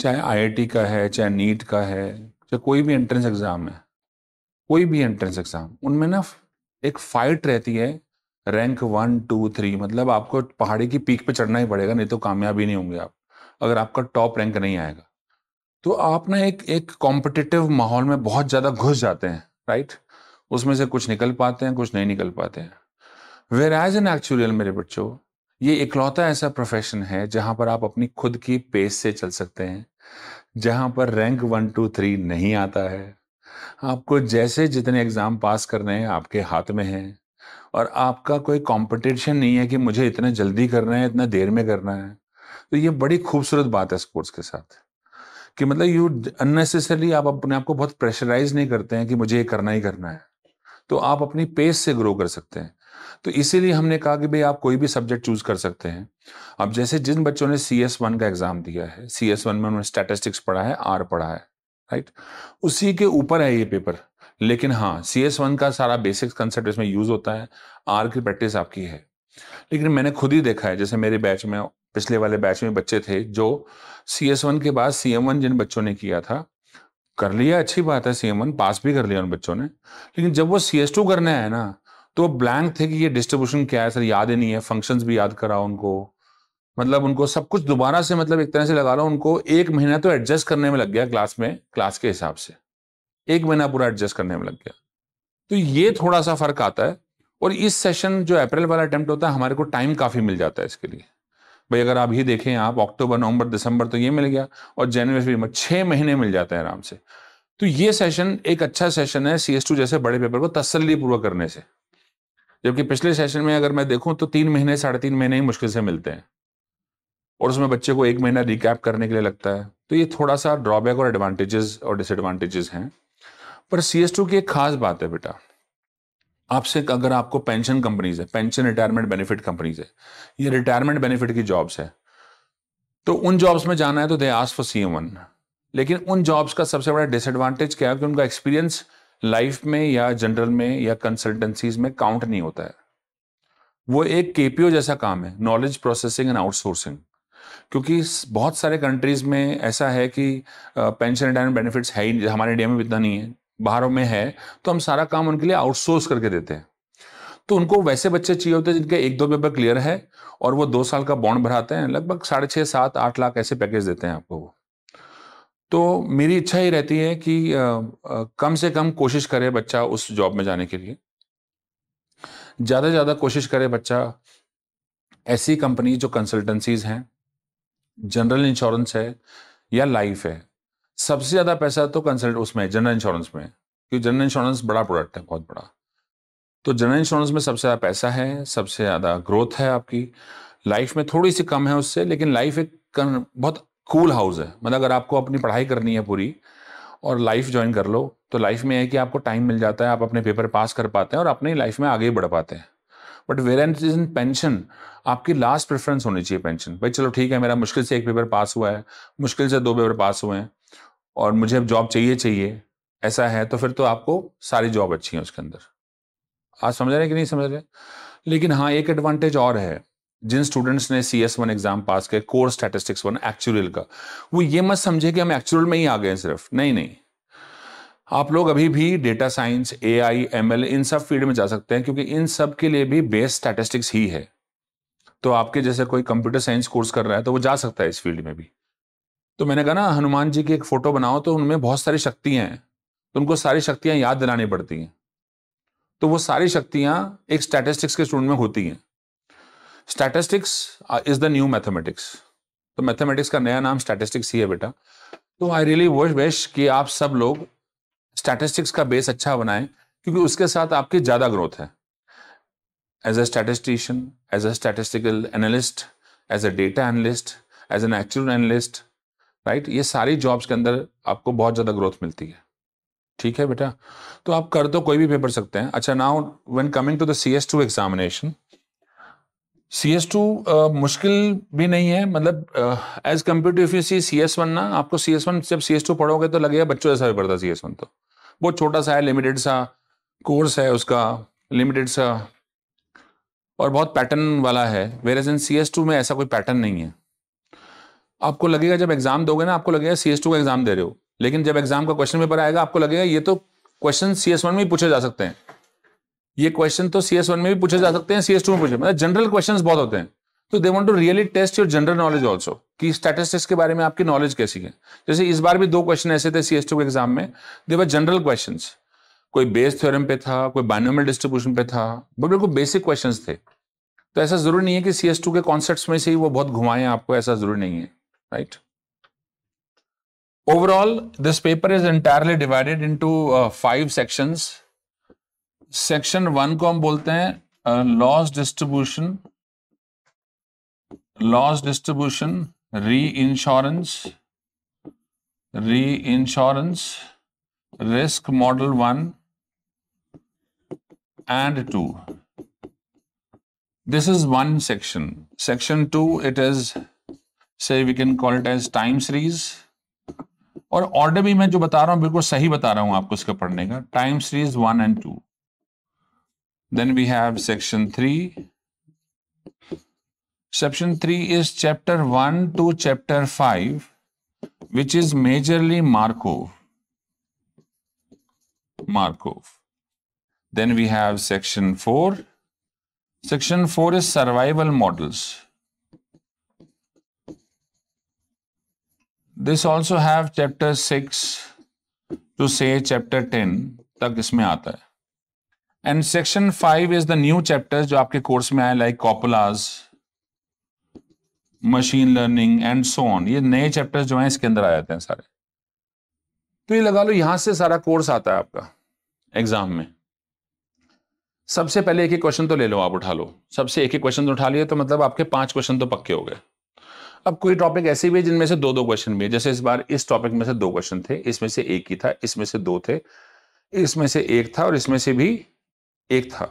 चाहे आईआईटी का है चाहे नीट का है चाहे कोई भी एंट्रेंस एग्जाम है कोई भी एंट्रेंस एग्जाम उनमें ना एक फाइट रहती है रैंक वन टू थ्री मतलब आपको पहाड़ी की पीक पे चढ़ना ही पड़ेगा नहीं तो कामयाब ही नहीं होंगे आप अगर आपका टॉप रैंक नहीं आएगा तो आप ना एक एक कॉम्पिटिटिव माहौल में बहुत ज़्यादा घुस जाते हैं राइट उसमें से कुछ निकल पाते हैं कुछ नहीं निकल पाते हैं वेर एज एन एक्चुअल मेरे बच्चों ये इकलौता ऐसा प्रोफेशन है जहां पर आप अपनी खुद की पेस से चल सकते हैं जहां पर रैंक वन टू थ्री नहीं आता है आपको जैसे जितने एग्ज़ाम पास करने हैं आपके हाथ में हैं और आपका कोई कंपटीशन नहीं है कि मुझे इतना जल्दी करना है इतना देर में करना है तो ये बड़ी खूबसूरत बात है स्पोर्ट्स के साथ कि मतलब यू अननेसेसरली आप अपने आप को बहुत प्रेशराइज नहीं करते हैं कि मुझे ये करना ही करना है तो आप अपनी पेस से ग्रो कर सकते हैं तो इसीलिए हमने कहा कि भाई आप कोई भी सब्जेक्ट चूज कर सकते हैं अब जैसे जिन बच्चों ने सी एस वन का एग्जाम दिया है सी एस वन में उन्होंने स्टैटिस्टिक्स पढ़ा है आर पढ़ा है राइट उसी के ऊपर है ये पेपर लेकिन हाँ सी एस वन का सारा बेसिक्स कंसेप्ट इसमें यूज होता है आर की प्रैक्टिस आपकी है लेकिन मैंने खुद ही देखा है जैसे मेरे बैच में पिछले वाले बैच में बच्चे थे जो सी एस वन के बाद सी एम वन जिन बच्चों ने किया था कर लिया अच्छी बात है सीएम वन पास भी कर लिया उन बच्चों ने लेकिन जब वो सी एस टू करने आए ना तो वो ब्लैंक थे कि ये डिस्ट्रीब्यूशन क्या है सर याद ही नहीं है फंक्शन भी याद करा उनको मतलब उनको सब कुछ दोबारा से मतलब एक तरह से लगा हूँ उनको एक महीना तो एडजस्ट करने में लग गया क्लास में क्लास के हिसाब से एक महीना पूरा एडजस्ट करने में लग गया तो ये थोड़ा सा फर्क आता है और इस सेशन जो अप्रैल वाला अटेम्प्ट होता है हमारे को टाइम काफी मिल जाता है इसके लिए भाई अगर आप ये देखें आप अक्टूबर नवंबर दिसंबर तो ये मिल गया और जनवरी फरवरी छः महीने मिल जाते हैं आराम से तो ये सेशन एक अच्छा सेशन है सी जैसे बड़े पेपर को तसली तसलीपूर्वक करने से जबकि पिछले सेशन में अगर मैं देखूं तो तीन महीने साढ़े तीन महीने ही मुश्किल से मिलते हैं और उसमें बच्चे को एक महीना रिकैप करने के लिए लगता है तो ये थोड़ा सा ड्रॉबैक और एडवांटेजेस और डिसएडवांटेजेस हैं पर सी एस टू की एक खास बात है बेटा आपसे अगर आपको पेंशन कंपनीज है पेंशन रिटायरमेंट बेनिफिट कंपनीज है ये रिटायरमेंट बेनिफिट की जॉब्स है तो उन जॉब्स में जाना है तो दे आस फॉर सी वन लेकिन उन जॉब्स का सबसे बड़ा डिसएडवांटेज क्या है कि उनका एक्सपीरियंस लाइफ में या जनरल में या कंसल्टेंसीज में काउंट नहीं होता है वो एक केपीओ जैसा काम है नॉलेज प्रोसेसिंग एंड आउटसोर्सिंग क्योंकि बहुत सारे कंट्रीज में ऐसा है कि पेंशन रिटायरमेंट बेनिफिट्स है ही हमारे इंडिया में इतना नहीं है बाहरों में है तो हम सारा काम उनके लिए आउटसोर्स करके देते हैं तो उनको वैसे बच्चे चाहिए होते हैं जिनके एक दो पेपर क्लियर है और वो दो साल का बॉन्ड भराते हैं लगभग साढ़े छः सात आठ लाख ऐसे पैकेज देते हैं आपको वो तो मेरी इच्छा ही रहती है कि आ, आ, कम से कम कोशिश करे बच्चा उस जॉब में जाने के लिए ज़्यादा से ज़्यादा कोशिश करे बच्चा ऐसी कंपनी जो कंसल्टेंसीज हैं जनरल इंश्योरेंस है या लाइफ है सबसे ज़्यादा पैसा तो कंसल्ट उसमें जनरल इंश्योरेंस में क्योंकि जनरल इंश्योरेंस बड़ा प्रोडक्ट है बहुत बड़ा तो जनरल इंश्योरेंस में सबसे ज़्यादा पैसा है सबसे ज़्यादा ग्रोथ है आपकी लाइफ में थोड़ी सी कम है उससे लेकिन लाइफ एक बहुत कूल हाउस है मतलब अगर आपको अपनी पढ़ाई करनी है पूरी और लाइफ ज्वाइन कर लो तो लाइफ में है कि आपको टाइम मिल जाता है आप अपने पेपर पास कर पाते हैं और अपनी लाइफ में आगे बढ़ पाते हैं but whereas is in pension आपकी लास्ट प्रेफरेंस होनी चाहिए पेंशन भाई चलो ठीक है मेरा मुश्किल से एक पेपर पास हुआ है मुश्किल से दो पेपर पास हुए हैं और मुझे अब जॉब चाहिए चाहिए ऐसा है तो फिर तो आपको सारी जॉब अच्छी है उसके अंदर आज समझ रहे कि नहीं समझ रहे लेकिन हाँ एक एडवांटेज और है जिन स्टूडेंट्स ने C S one exam pass किया कोर स्टैटिस्टिक्स वन एक्चुअल का वो ये मत समझे कि हम एक्चुअल में ही आ गए सिर्फ नहीं नहीं आप लोग अभी भी data science A I M L इन सब फील्ड में जा सकते हैं क्योंकि इन सब के लिए भी बेस स्टैटिस्टिक्स ही है तो आपके जैसे कोई कंप्यूटर साइंस कोर्स कर रहा है तो वो जा सकता है इस फील्ड में भी तो मैंने कहा ना हनुमान जी की एक फ़ोटो बनाओ तो उनमें बहुत सारी शक्तियाँ हैं तो उनको सारी शक्तियाँ याद दिलानी पड़ती हैं तो वो सारी शक्तियाँ एक स्टैटिस्टिक्स के स्टूडेंट में होती हैं statistics is the new mathematics तो मैथमेटिक्स का नया नाम स्टैटिस्टिक्स ही है बेटा तो आई रियली वेश कि आप सब लोग स्टैटिस्टिक्स का बेस अच्छा बनाएं क्योंकि उसके साथ आपकी ज़्यादा ग्रोथ है as a statistician as a statistical analyst as a data analyst as an actual analyst right ये सारी जॉब्स के अंदर आपको बहुत ज़्यादा ग्रोथ मिलती है ठीक है बेटा तो आप कर तो कोई भी पेपर सकते हैं अच्छा now when coming to the C S two examination C S two मुश्किल भी नहीं है मतलब as compare to if you see C S one ना आपको सी एस वन जब सी एस टू पढ़ोगे तो लगेगा बच्चों जैसा भी पढ़ता सी एस वन तो बहुत छोटा सा है लिमिटेड सा कोर्स है उसका लिमिटेड सा और बहुत पैटर्न वाला है whereas in C S two में ऐसा कोई पैटर्न नहीं है आपको लगेगा जब एग्जाम दोगे ना आपको लगेगा सी एस टू का एग्जाम दे रहे हो लेकिन जब एग्जाम का क्वेश्चन पेपर आएगा आपको लगेगा ये तो क्वेश्चन सी एस वन में ही पूछे जा सकते हैं ये क्वेश्चन तो सी एस वन में भी पूछे जा सकते हैं सी एस टू में पूछे मतलब जनरल क्वेश्चन बहुत होते हैं तो they want to really test your general knowledge also की स्टेटिस्टिक्स के बारे में आपकी नॉलेज कैसी है जैसे इस बार भी दो क्वेश्चन ऐसे थे सी एस टू के एग्जाम में दे वर जनरल क्वेश्चन कोई बेस थ्योरम पे था कोई बाइनोमियल डिस्ट्रीब्यूशन पे था बट बिल्कुल बेसिक क्वेश्चन थे तो ऐसा जरूरी नहीं है कि सी एस टू के कॉन्सेप्ट में से ही वो बहुत घुमाएं आपको ऐसा जरूरी नहीं है right overall this paper is entirely divided into five sections section one को हम बोलते हैं loss distribution loss distribution reinsurance reinsurance risk model one and two this is one section section two it is say we can call it as time series और order भी मैं जो बता रहा हूं बिल्कुल सही बता रहा हूं आपको इसका पढ़ने का time series one and two Then we have section 3. Section 3 is chapter 1 to chapter 5, which is majorly Markov. Markov. Then we have section 4. Section 4 is survival models. This also have chapter 6 to say chapter 10 तक इसमें aata hai. And section five is the new chapters जो आपके course में आए like copulas machine learning and so on ये नए chapters जो हैं इसके अंदर आ जाते हैं सारे तो ये लगा लो यहां से सारा कोर्स आता है आपका एग्जाम में सबसे पहले एक एक क्वेश्चन तो ले लो आप उठा लो सबसे एक एक क्वेश्चन तो उठा लिए तो मतलब आपके पांच क्वेश्चन तो पक्के हो गए अब कोई टॉपिक ऐसे भी है जिनमें से दो दो क्वेश्चन भी है जैसे इस बार इस टॉपिक में से दो क्वेश्चन थे इसमें से एक ही था इसमें से दो थे इसमें से एक था और इसमें से भी एक था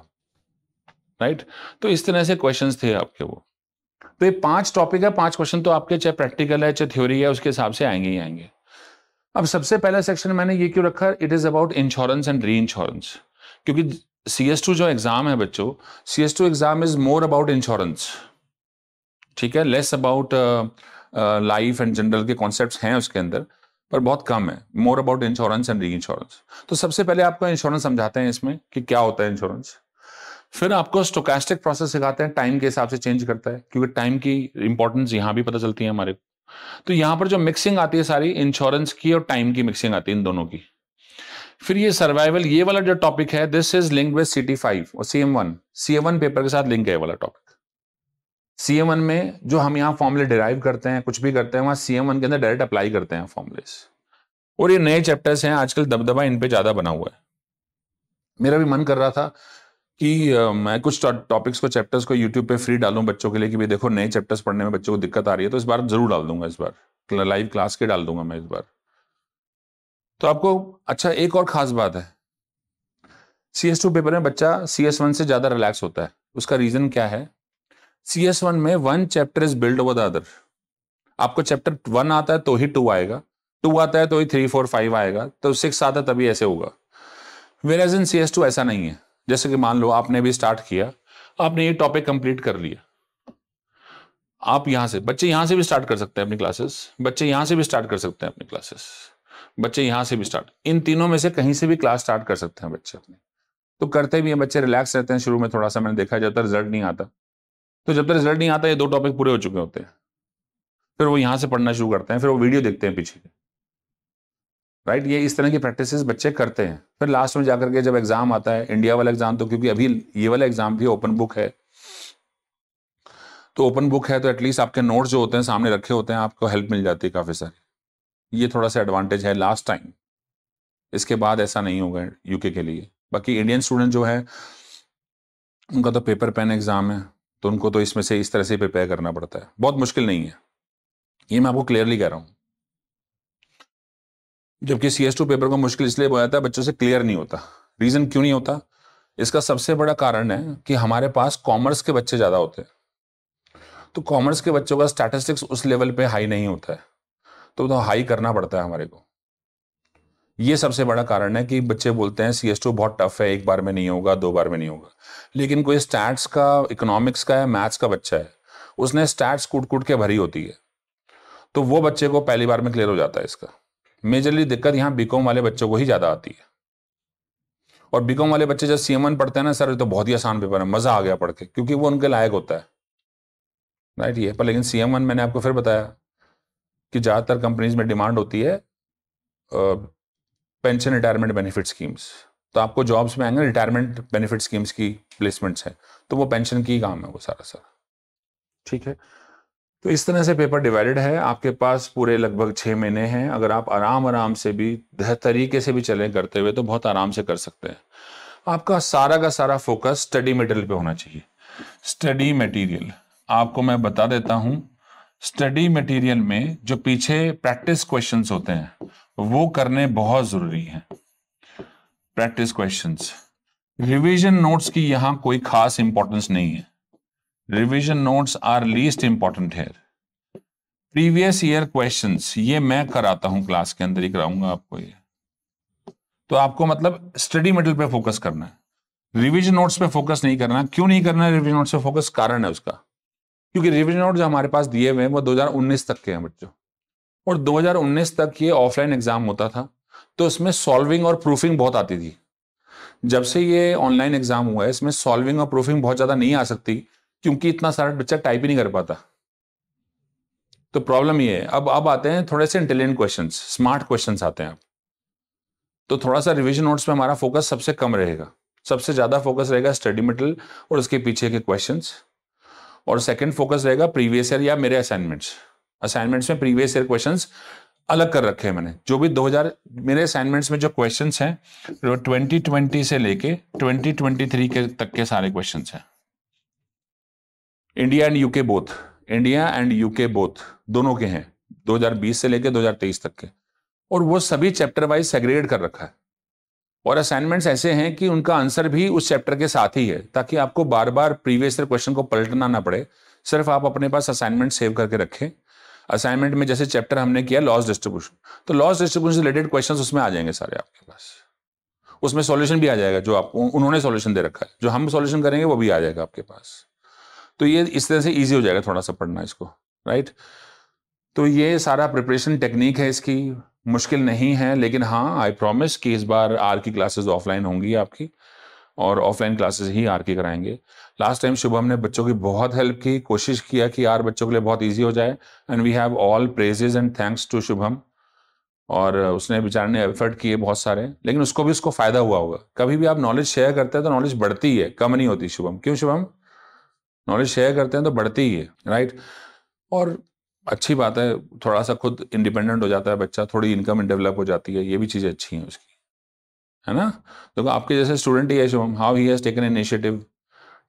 राइट तो इस तरह से क्वेश्चन थे आपके वो तो ये पांच टॉपिक है पांच क्वेश्चन तो आपके चाहे प्रैक्टिकल है चाहे थ्योरी है उसके हिसाब से आएंगे ही आएंगे अब सबसे पहला सेक्शन मैंने ये क्यों रखा it is about insurance and reinsurance क्योंकि सी एस टू जो एग्जाम है बच्चों C S two exam is more about insurance ठीक है less about life and general के कॉन्सेप्ट हैं उसके अंदर पर बहुत कम है more about insurance and reinsurance तो सबसे पहले आपको इंश्योरेंस समझाते हैं इसमें कि क्या होता है इंश्योरेंस फिर आपको स्टोकास्टिक प्रोसेस सिखाते हैं टाइम के हिसाब से चेंज करता है क्योंकि टाइम की इंपॉर्टेंस यहां भी पता चलती है हमारे तो यहां पर जो मिक्सिंग आती है सारी इंश्योरेंस की और टाइम की मिक्सिंग आती है इन दोनों की फिर ये सर्वाइवल ये वाला जो टॉपिक है this is link with C T five और C M one C M one paper के साथ लिंक है वाला टॉपिक सी एम वन में जो हम यहाँ फॉर्मूले डिराइव करते हैं कुछ भी करते हैं वहाँ सी एम वन के अंदर डायरेक्ट अप्लाई करते हैं फॉर्मूलेस और ये नए चैप्टर्स हैं आजकल दबदबा इन पे ज़्यादा बना हुआ है मेरा भी मन कर रहा था कि मैं कुछ टॉपिक्स तो को चैप्टर्स को यूट्यूब पे फ्री डालूँ बच्चों के लिए कि भाई देखो नए चैप्टर्स पढ़ने में बच्चों को दिक्कत आ रही है तो इस बार जरूर डाल दूंगा इस बार लाइव क्लास के डाल दूंगा मैं इस बार तो आपको अच्छा एक और खास बात है सी एस टू पेपर में बच्चा सी एस वन से ज़्यादा रिलैक्स होता है उसका रीज़न क्या है सी एस वन में one chapter is build over the other आपको चैप्टर वन आता है तो ही टू आएगा टू आता है तो ही थ्री फोर फाइव आएगा तो सिक्स आता है तभी ऐसे होगा whereas in C S two ऐसा नहीं है जैसे कि मान लो आपने भी स्टार्ट किया आपने ये टॉपिक कंप्लीट कर लिया आप यहां से बच्चे यहां से भी स्टार्ट कर सकते हैं अपनी क्लासेस बच्चे यहां से भी स्टार्ट कर सकते हैं अपनी क्लासेस बच्चे यहां से भी स्टार्ट इन तीनों में से कहीं से भी क्लास स्टार्ट कर सकते हैं बच्चे अपने तो करते भी हैं बच्चे रिलैक्स रहते हैं शुरू में थोड़ा सा मैंने देखा जाता रिजल्ट नहीं आता तो जब तक रिजल्ट नहीं आता ये दो टॉपिक पूरे हो चुके होते हैं फिर वो यहाँ से पढ़ना शुरू करते हैं फिर वो वीडियो देखते हैं पीछे राइट ये इस तरह की प्रैक्टिस बच्चे करते हैं फिर लास्ट में जाकर के जब एग्जाम आता है इंडिया वाला एग्जाम तो क्योंकि अभी ये वाला एग्जाम भी ओपन बुक है तो ओपन बुक है तो एटलीस्ट आपके नोट्स जो होते हैं सामने रखे होते हैं आपको हेल्प मिल जाती है काफ़ी सारी ये थोड़ा सा एडवांटेज है लास्ट टाइम इसके बाद ऐसा नहीं होगा यूके के लिए बाकी इंडियन स्टूडेंट जो है उनका तो पेपर पेन एग्ज़ाम है तो उनको तो इसमें से इस तरह से प्रिपेयर करना पड़ता है बहुत मुश्किल नहीं है ये मैं आपको क्लियरली कह रहा हूं जबकि सी एस टू पेपर को मुश्किल इसलिए बोला जाता है बच्चों से क्लियर नहीं होता रीज़न क्यों नहीं होता इसका सबसे बड़ा कारण है कि हमारे पास कॉमर्स के बच्चे ज़्यादा होते हैं तो कॉमर्स के बच्चों का स्टैटिस्टिक्स उस लेवल पे हाई नहीं होता है तो, तो हाई करना पड़ता है हमारे को ये सबसे बड़ा कारण है कि बच्चे बोलते हैं सी बहुत टफ है एक बार में नहीं होगा दो बार में नहीं होगा लेकिन कोई स्टैट्स का इकोनॉमिक्स का या मैथ्स का बच्चा है उसने स्टैट्स कूट कूट के भरी होती है तो वो बच्चे को पहली बार में क्लियर हो जाता है इसका मेजरली दिक्कत यहाँ बीकॉम वाले बच्चों को ही ज़्यादा आती है और बीकॉम वाले बच्चे जब सी पढ़ते हैं ना सर तो बहुत ही आसान पेपर है मज़ा आ गया पढ़ के क्योंकि वो उनके लायक होता है राइट ये पर लेकिन सी मैंने आपको फिर बताया कि ज़्यादातर कंपनीज में डिमांड होती है पेंशन रिटायरमेंट बेनिफिट स्कीम्स तो आपको जॉब्स में आएंगे रिटायरमेंट बेनिफिट स्कीम्स की प्लेसमेंट्स हैं तो वो पेंशन की काम है वो सारा सारा ठीक है तो इस तरह से पेपर डिवाइडेड है आपके पास पूरे लगभग छः महीने हैं अगर आप आराम आराम से भी तरीके से भी चले करते हुए तो बहुत आराम से कर सकते हैं आपका सारा का सारा फोकस स्टडी मटेरियल पे होना चाहिए स्टडी मटेरियल आपको मैं बता देता हूँ स्टडी मटेरियल में जो पीछे प्रैक्टिस क्वेश्चंस होते हैं वो करने बहुत जरूरी हैं प्रैक्टिस क्वेश्चंस रिवीजन नोट्स की यहां कोई खास इंपॉर्टेंस नहीं है revision notes are least important है प्रीवियस ईयर क्वेश्चंस ये मैं कराता हूं क्लास के अंदर ही कराऊंगा आपको ये तो आपको मतलब स्टडी मेटेरियल पे फोकस करना है रिविजन नोट्स पे फोकस नहीं करना क्यों नहीं करना है रिविजन नोट्स पे फोकस कारण है उसका क्योंकि रिविजन नोट जो हमारे पास दिए हुए हैं वो 2019 तक के हैं बच्चों और 2019 तक ये ऑफलाइन एग्जाम होता था तो इसमें सॉल्विंग और प्रूफिंग बहुत आती थी जब से ये ऑनलाइन एग्जाम हुआ है इसमें सॉल्विंग और प्रूफिंग बहुत ज्यादा नहीं आ सकती क्योंकि इतना सारा बच्चा टाइप ही नहीं कर पाता तो प्रॉब्लम ये है अब अब आते हैं थोड़े से इंटेलिजेंट क्वेश्चन स्मार्ट क्वेश्चन आते हैं तो थोड़ा सा रिविजन नोट्स पर हमारा फोकस सबसे कम रहेगा सबसे ज्यादा फोकस रहेगा स्टडी मटेरियल और उसके पीछे के क्वेश्चंस और सेकंड फोकस रहेगा प्रीवियस ईयर या मेरे असाइनमेंट्स असाइनमेंट्स में प्रीवियस ईयर क्वेश्चंस अलग कर रखे हैं मैंने जो भी 2000 मेरे असाइनमेंट्स में जो क्वेश्चंस हैं वो ट्वेंटी से लेके ट्वेंटी ट्वेंटी थ्री के तक के सारे क्वेश्चंस हैं India and UK both India and UK both दोनों के हैं 2020 से लेके 2023 तक के और वो सभी चैप्टर वाइज सेग्रेड कर रखा है और असाइनमेंट्स ऐसे हैं कि उनका आंसर भी उस चैप्टर के साथ ही है ताकि आपको बार बार प्रीवियस ईयर क्वेश्चन को पलटना ना पड़े सिर्फ आप अपने पास असाइनमेंट सेव करके रखें असाइनमेंट में जैसे चैप्टर हमने किया लॉस डिस्ट्रीब्यूशन तो लॉस डिस्ट्रीब्यूशन रिलेटेड क्वेश्चन उसमें आ जाएंगे सारे आपके पास उसमें सॉल्यूशन भी आ जाएगा जो आप उन्होंने सॉल्यूशन दे रखा है जो हम सॉल्यूशन करेंगे वो भी आ जाएगा आपके पास तो ये इस तरह से ईजी हो जाएगा थोड़ा सा पढ़ना इसको राइट तो ये सारा प्रिपरेशन टेक्निक है इसकी मुश्किल नहीं है लेकिन हाँ आई प्रॉमिस कि इस बार आर की क्लासेस ऑफलाइन होंगी आपकी और ऑफलाइन क्लासेस ही आर की कराएंगे लास्ट टाइम शुभम ने बच्चों की बहुत हेल्प की कोशिश किया कि आर बच्चों के लिए बहुत ईजी हो जाए and we have all praises and thanks to Shubham और उसने बेचारे ने एफर्ट किए बहुत सारे लेकिन उसको भी उसको फायदा हुआ होगा कभी भी आप नॉलेज शेयर करते हैं तो नॉलेज बढ़ती है कम नहीं होती शुभम क्यों शुभम नॉलेज शेयर करते हैं तो बढ़ती ही है राइट और अच्छी बात है थोड़ा सा खुद इंडिपेंडेंट हो जाता है बच्चा थोड़ी इनकम डेवलप हो जाती है ये भी चीज़ें अच्छी हैं उसकी है ना देखो तो आपके जैसे स्टूडेंट ही है Shubham how he has taken initiative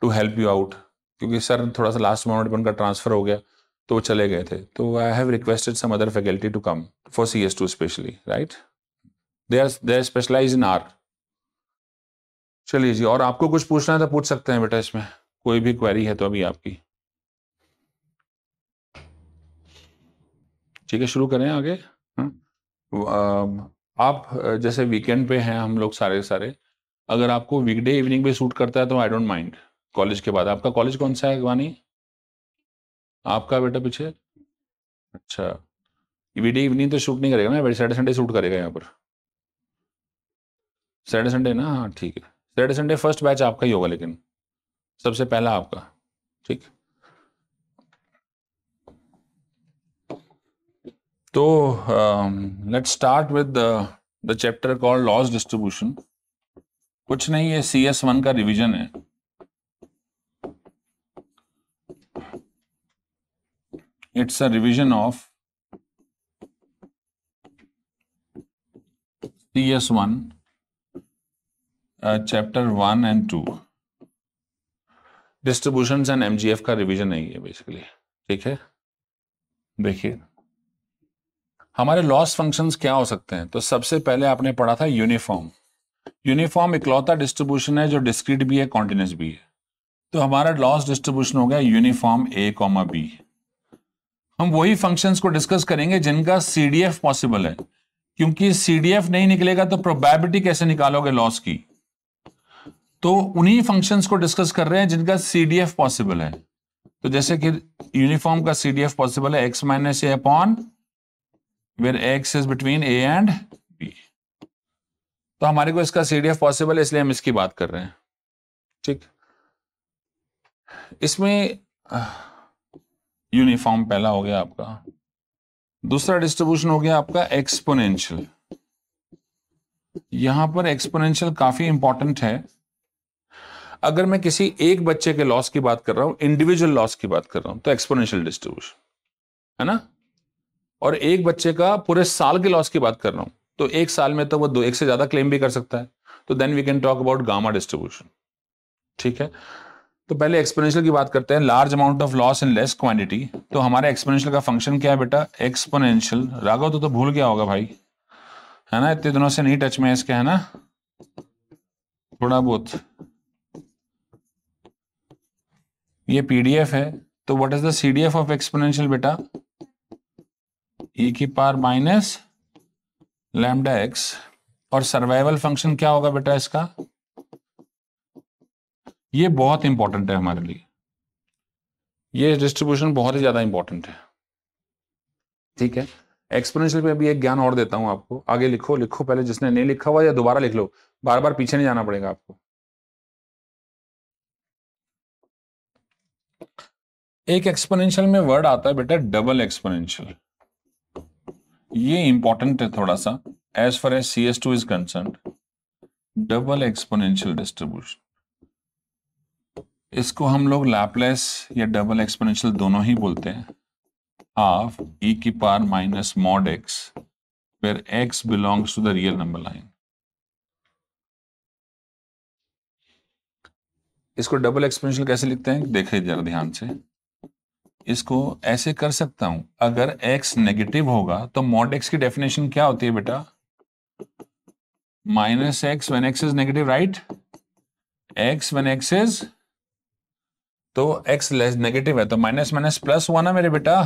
to help you out क्योंकि सर थोड़ा सा लास्ट मोमेंट पर उनका ट्रांसफ़र हो गया तो वो चले गए थे तो I have requested some other faculty to come for C S two specially right they are they are specialize in R चलिए जी और आपको कुछ पूछना है तो पूछ सकते हैं बेटा इसमें कोई भी क्वेरी है तो अभी आपकी ठीक है शुरू करें आगे हाँ? आप जैसे वीकेंड पे हैं हम लोग सारे सारे अगर आपको वीकडे इवनिंग पे सूट करता है तो आई डोंट माइंड कॉलेज के बाद आपका कॉलेज कौन सा है अगवानी आपका बेटा पीछे अच्छा वीडे इवनिंग तो शूट नहीं करेगा ना सैटरडे संडे शूट करेगा यहाँ पर सैटरडे संडे ना हाँ ठीक है सैटरडे संडे फर्स्ट बैच आपका ही होगा लेकिन सबसे पहला आपका ठीक है तो let start with the chapter call loss distribution कुछ नहीं ये सी एस वन का रिविजन है it's a revision of C S one chapter one and two distribution and MGF का रिविजन है ये बेसिकली ठीक है देखिए हमारे लॉस फंक्शंस क्या हो सकते हैं तो सबसे पहले आपने पढ़ा था यूनिफॉर्म यूनिफॉर्म इकलौता डिस्ट्रीब्यूशन है जो डिस्क्रीट भी है कॉन्टिन्यूस भी है तो हमारा लॉस डिस्ट्रीब्यूशन हो गया यूनिफॉर्म ए कॉमा बी हम वही फंक्शंस को डिस्कस करेंगे जिनका सीडीएफ पॉसिबल है क्योंकि सीडीएफ नहीं निकलेगा तो प्रोबेबिलिटी कैसे निकालोगे लॉस की तो उन्हीं फंक्शंस को डिस्कस कर रहे हैं जिनका सीडीएफ पॉसिबल है तो जैसे कि यूनिफॉर्म का सीडीएफ पॉसिबल है x minus a upon where x is between a and b तो हमारे को इसका एफ पॉसिबल है इसलिए हम इसकी बात कर रहे हैं ठीक इसमें यूनिफॉर्म पहला हो गया आपका दूसरा डिस्ट्रीब्यूशन हो गया आपका एक्सपोनेंशियल यहां पर एक्सपोनेंशियल काफी इंपॉर्टेंट है अगर मैं किसी एक बच्चे के लॉस की बात कर रहा हूं इंडिविजुअल लॉस की बात कर रहा हूं तो एक्सपोनेंशियल डिस्ट्रीब्यूशन है ना और एक बच्चे का पूरे साल के लॉस की बात कर रहा हूं तो एक साल में तो वो दो एक से ज्यादा क्लेम भी कर सकता है तो then we can talk about gamma distribution ठीक है तो पहले एक्सपोनेंशियल की बात करते हैं large amount of loss in less quantity तो हमारे एक्सपोनेंशियल का फंक्शन क्या है बेटा एक्सपोनेंशियल राघव तो, तो भूल गया होगा भाई है ना इतने दिनों से नहीं टच में इसके है ना थोड़ा बहुत ये पीडीएफ है तो what is the CDF of exponential बेटा ई e की पार माइनस लैमडा एक्स और सर्वाइवल फंक्शन क्या होगा बेटा इसका ये बहुत इंपॉर्टेंट है हमारे लिए ये डिस्ट्रीब्यूशन बहुत ही ज्यादा इंपॉर्टेंट है ठीक है एक्सपोनेंशियल पे अभी एक ज्ञान और देता हूं आपको आगे लिखो लिखो पहले जिसने नहीं लिखा हुआ या दोबारा लिख लो बार बार पीछे नहीं जाना पड़ेगा आपको एक एक्सपोनेंशियल में वर्ड आता है बेटा डबल एक्सपोनेंशियल ये इंपॉर्टेंट है थोड़ा सा as far as C S two is concern double exponential distribution इसको हम लोग लैपलेस या डबल एक्सपोनेंशियल दोनों ही बोलते हैं हाफ ई e की पार minus mod x where x belongs to the real number line इसको डबल एक्सपोनेंशियल कैसे लिखते हैं देखे जरा ध्यान से इसको ऐसे कर सकता हूं अगर x नेगेटिव होगा तो मॉड x की डेफिनेशन क्या होती है बेटा minus x one x is negative right x one x is तो x लेस नेगेटिव है तो माइनस माइनस प्लस हुआ ना मेरे बेटा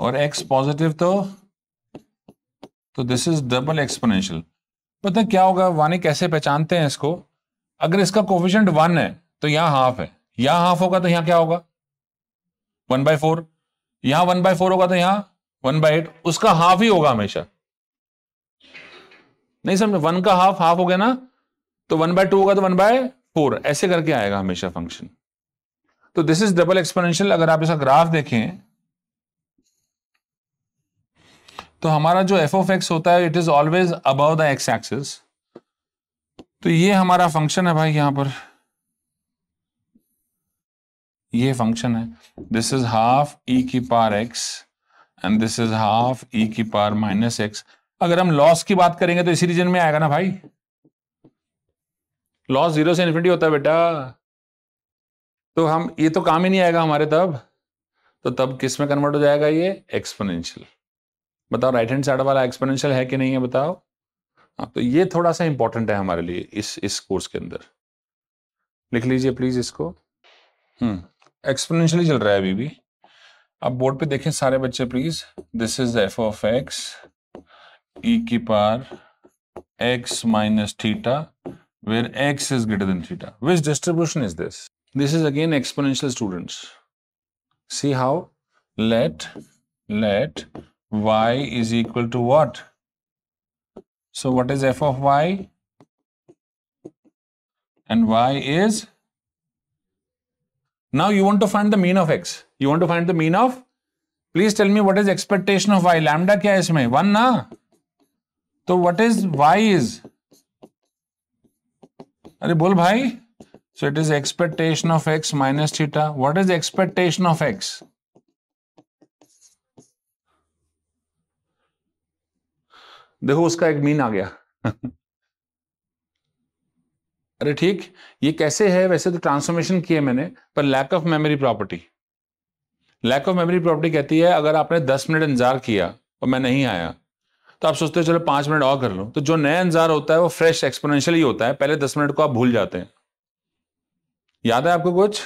और x पॉजिटिव तो तो दिस इज डबल एक्सपोनेंशियल पता क्या होगा वाने कैसे पहचानते हैं इसको अगर इसका कोविशंट वन है तो यहां हाफ है यहां हाफ होगा तो यहां क्या होगा वन बाय फोर यहां वन बाय फोर होगा तो यहां वन बाय एट उसका हाफ ही होगा हमेशा नहीं समझ वन का हाफ हाफ हो गया ना तो वन बाय टू होगा तो वन बाय फोर ऐसे करके आएगा हमेशा फंक्शन तो दिस इज डबल एक्सपोनेंशियल अगर आप इसका ग्राफ देखें तो हमारा जो एफ ऑफ एक्स होता है it is always above the x axis तो ये हमारा फंक्शन है भाई यहां पर ये फंक्शन है दिस इज हाफ ई की पार x and this is half e की पार माइनस एक्स अगर हम लॉस की बात करेंगे तो इसी रीजन में आएगा ना भाई लॉस जीरो से इन्फिनिटी होता है बेटा तो हम ये तो काम ही नहीं आएगा हमारे तब तो तब किस में कन्वर्ट हो जाएगा ये एक्सपोनेंशियल बताओ राइट हैंड साइड वाला एक्सपोनेंशियल है कि नहीं है बताओ हाँ तो ये थोड़ा सा इंपॉर्टेंट है हमारे लिए इस इस कोर्स के अंदर लिख लीजिए प्लीज इसको हम्म एक्सपोनेंशियली चल रहा है अभी भी आप बोर्ड पे देखें सारे बच्चे please this is f of x e की पार x minus theta where x is greater than theta which distribution is this this is again exponential student see how let let y is equal to what so what is f of y and y is Now you want to find the mean of x. You want to find the mean of? Please tell me what is expectation of y. Lambda क्या है इसमें? One ना? तो what is y is? अरे बोल भाई. So it is expectation of x minus theta. What is expectation of x? देखो उसका एक मीन आ गया अरे ठीक ये कैसे है वैसे तो ट्रांसफॉर्मेशन किए मैंने पर lack of memory property lack of memory property कहती है अगर आपने दस मिनट इंतजार किया और मैं नहीं आया तो आप सोचते हो चलो पांच मिनट और कर लो तो जो नया इंतजार होता है वो फ्रेश एक्सपोनेंशियल ही होता है पहले दस मिनट को आप भूल जाते हैं याद है आपको कुछ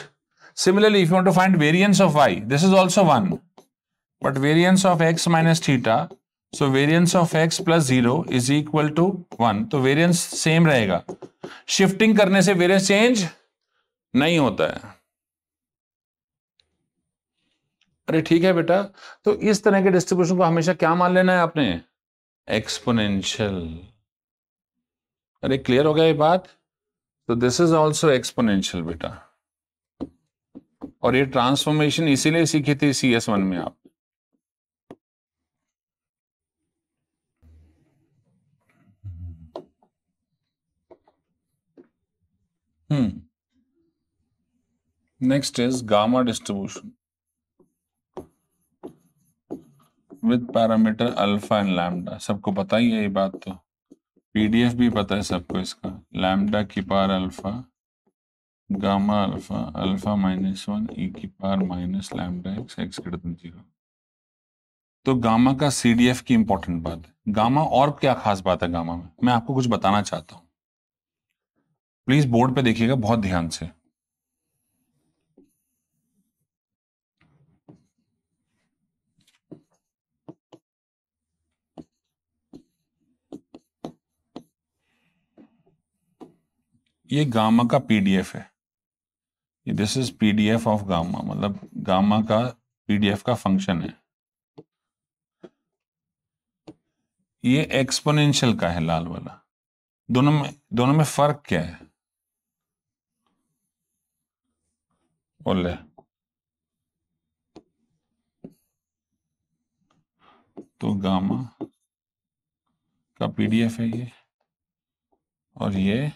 similarly if you to find variance of y this is also one but variance of x minus theta so variance of x plus zero is equal to one तो वेरियंस सेम रहेगा शिफ्टिंग करने से variance change नहीं होता है अरे ठीक है बेटा तो इस तरह के डिस्ट्रीब्यूशन को हमेशा क्या मान लेना है आपने एक्सपोनेंशियल अरे क्लियर हो गया ये बात तो दिस इज ऑल्सो एक्सपोनेंशियल बेटा और ये ट्रांसफॉर्मेशन इसीलिए सीखी थी सी एस वन में आप Hmm. Next is gamma distribution with parameter alpha and lambda. सबको पता ही है ये बात तो पीडीएफ भी पता है सबको इसका लैमडा की पार alpha gamma alpha alpha minus one e की पार minus lambda x x greater than zero तो गामा का सीडीएफ की इंपॉर्टेंट बात है गामा और क्या खास बात है गामा में मैं आपको कुछ बताना चाहता हूँ प्लीज बोर्ड पे देखिएगा बहुत ध्यान से ये गामा का पीडीएफ है ये this is PDF of gamma मतलब गामा का पीडीएफ का फंक्शन है ये एक्सपोनेंशियल का है लाल वाला दोनों में दोनों में फर्क क्या है Olha. तो गामा का पीडीएफ है ये और ये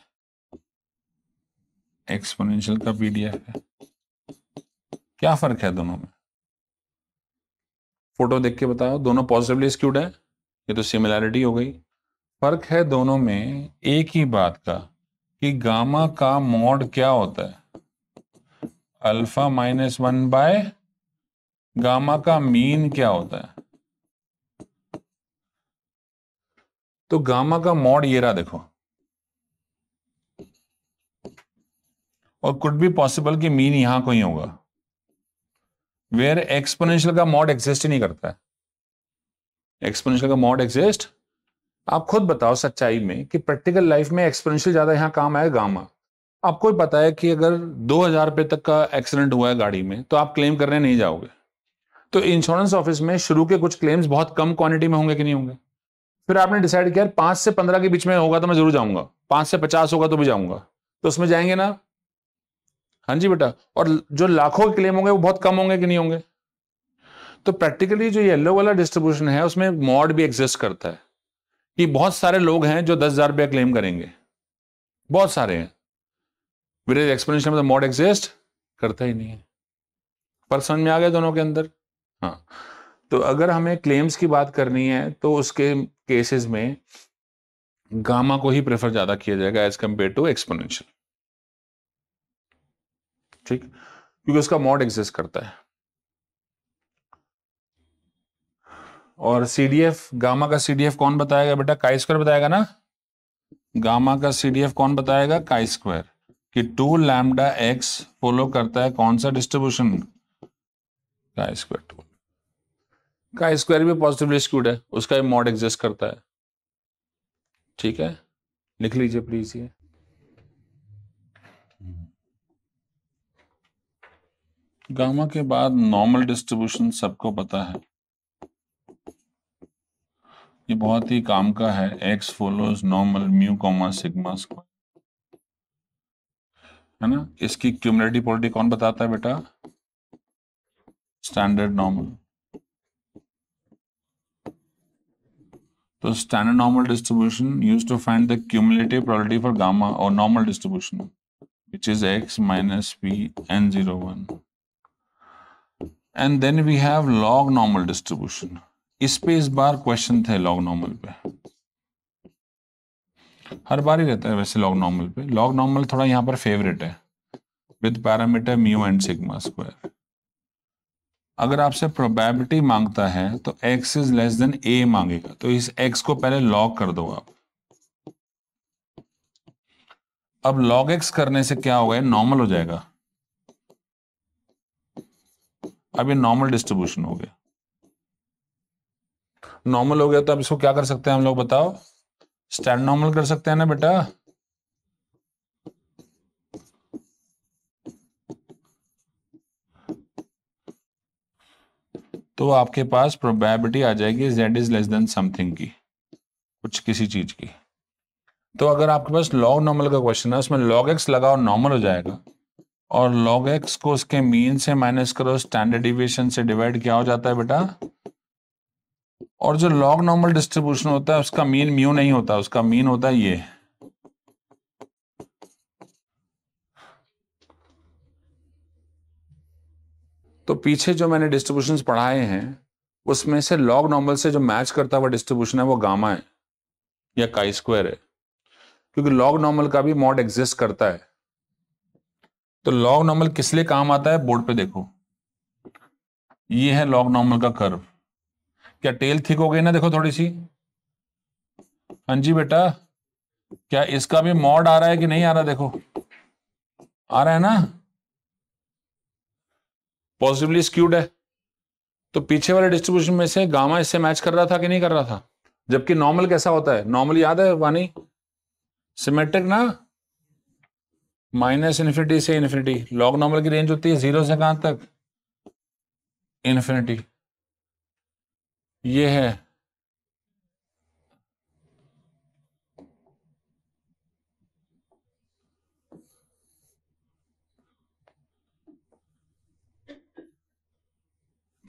एक्सपोनेंशियल का पीडीएफ है क्या फर्क है दोनों में फोटो देख के बताओ दोनों पॉजिटिवली स्क्यूड है ये तो सिमिलैरिटी हो गई फर्क है दोनों में एक ही बात का कि गामा का मॉड क्या होता है alpha minus one by gamma का मीन क्या होता है तो गामा का मॉड ये रहा देखो और कुड भी पॉसिबल कि मीन यहां को ही होगा वेयर एक्सपोनेंशियल का मॉड एग्जिस्ट ही नहीं करता है एक्सपोनेंशियल का मॉड एग्जिस्ट आप खुद बताओ सच्चाई में कि प्रैक्टिकल लाइफ में एक्सपोनेंशियल ज्यादा यहां काम आया गामा आपको ही पता है कि अगर दो हजार रुपये तक का एक्सीडेंट हुआ है गाड़ी में तो आप क्लेम करने नहीं जाओगे तो इंश्योरेंस ऑफिस में शुरू के कुछ क्लेम्स बहुत कम क्वांटिटी में होंगे कि नहीं होंगे फिर आपने डिसाइड किया पांच से पंद्रह के बीच में होगा तो मैं जरूर जाऊंगा पांच से पचास होगा तो भी जाऊंगा तो उसमें जाएंगे ना हाँ जी बेटा और जो लाखों के क्लेम होंगे वो बहुत कम होंगे कि नहीं होंगे तो प्रैक्टिकली जो येलो वाला डिस्ट्रीब्यूशन है उसमें मॉड भी एग्जिस्ट करता है कि बहुत सारे लोग हैं जो दस हजार रुपया क्लेम करेंगे बहुत सारे हैं विद में मतलब मॉड एग्जिस्ट करता ही नहीं है पर समझ में आ गया दोनों के अंदर हाँ तो अगर हमें क्लेम्स की बात करनी है तो उसके केसेस में गामा को ही प्रेफर ज्यादा किया जाएगा एज कंपेयर टू एक्सपोनेंशियल ठीक क्योंकि उसका मॉड एग्जिस्ट करता है और सीडीएफ गामा का सीडीएफ कौन बताएगा बेटा काई स्क्वायर बताएगा ना गामा का सीडीएफ कौन बताएगा काई स्क्वायर कि टू लैमडा एक्स फॉलो करता है कौन सा डिस्ट्रीब्यूशन का स्क्वायर टू का स्क्वायर भी पॉजिटिवली स्क्यूड है उसका भी मॉड एग्जिस्ट करता है ठीक है लिख लीजिए प्लीज ये गामा के बाद नॉर्मल डिस्ट्रीब्यूशन सबको पता है ये बहुत ही काम का है x follows normal mu comma sigma square है ना इसकी क्यूमलेटिव पॉलिटी कौन बताता है बेटा स्टैंडर्ड नॉर्मल तो standard normal distribution use to find the cumulative probability for gamma और normal distribution which is x minus P N zero one and then we have log normal distribution इस पे इस बार क्वेश्चन थे log normal पे हर बार ही रहता है वैसे लॉग नॉर्मल पे लॉग नॉर्मल थोड़ा यहाँ पर फेवरेट है with parameter mu and sigma square अगर आपसे प्रोबेबिलिटी मांगता है तो x is less than a मांगेगा तो इस एक्स को पहले लॉग कर दो आप अब लॉग एक्स करने से क्या होगा नॉर्मल हो जाएगा अब ये नॉर्मल डिस्ट्रीब्यूशन हो गया नॉर्मल हो गया तो अब इसको क्या कर सकते हैं हम लोग बताओ स्टैंड नॉर्मल कर सकते हैं ना बेटा तो आपके पास प्रोबेबिलिटी आ जाएगी z is less than something की कुछ किसी चीज की तो अगर आपके पास लॉग नॉर्मल का क्वेश्चन है उसमें लॉग एक्स लगाओ नॉर्मल हो जाएगा और लॉग एक्स को उसके मीन से माइनस करो स्टैंडर्ड डिविएशन से डिवाइड क्या हो जाता है बेटा और जो लॉग नॉर्मल डिस्ट्रीब्यूशन होता है उसका मीन म्यू नहीं होता उसका मीन होता है ये तो पीछे जो मैंने डिस्ट्रीब्यूशन पढ़ाए हैं उसमें से लॉग नॉर्मल से जो मैच करता हुआ डिस्ट्रीब्यूशन है वो गामा है या काई स्क्वायर है क्योंकि लॉग नॉर्मल का भी मॉड एग्जिस्ट करता है तो लॉग नॉर्मल किस लिए काम आता है बोर्ड पे देखो ये है लॉग नॉर्मल का कर्व क्या टेल थिक हो गई ना देखो थोड़ी सी हाँ जी बेटा क्या इसका भी मॉड आ रहा है कि नहीं आ रहा देखो आ रहा है ना पॉजिटिवली स्क्यूड है तो पीछे वाले डिस्ट्रीब्यूशन में से गामा इससे मैच कर रहा था कि नहीं कर रहा था जबकि नॉर्मल कैसा होता है नॉर्मल याद है वानी सिमेट्रिक ना माइनस इन्फिनिटी से इन्फिनिटी लॉग नॉर्मल की रेंज होती है जीरो से कहां तक इन्फिनिटी ये है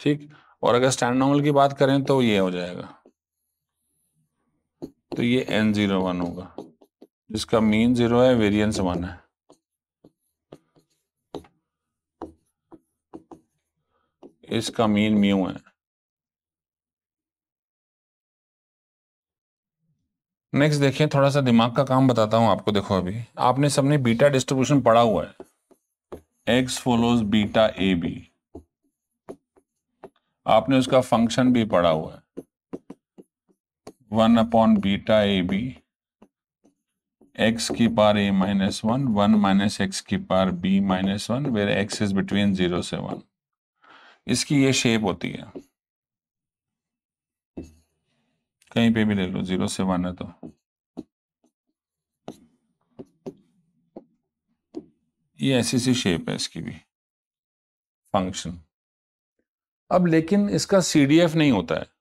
ठीक और अगर स्टैंड नॉर्मल की बात करें तो ये हो जाएगा तो ये एन जीरो वन होगा जिसका मीन जीरो है वेरियंस वन है इसका मीन म्यू है नेक्स्ट देखिए थोड़ा सा दिमाग का काम बताता हूँ आपको देखो अभी आपने सबने बीटा डिस्ट्रीब्यूशन पढ़ा हुआ है x follows beta a b आपने उसका फंक्शन भी पढ़ा हुआ है one upon beta a b x की पार a minus one one minus x की पार b minus one where x is between zero से वन इसकी ये शेप होती है कहीं पे भी ले लो जीरो से वन है तो ये ऐसी सी शेप है इसकी भी फंक्शन अब लेकिन इसका सी नहीं होता है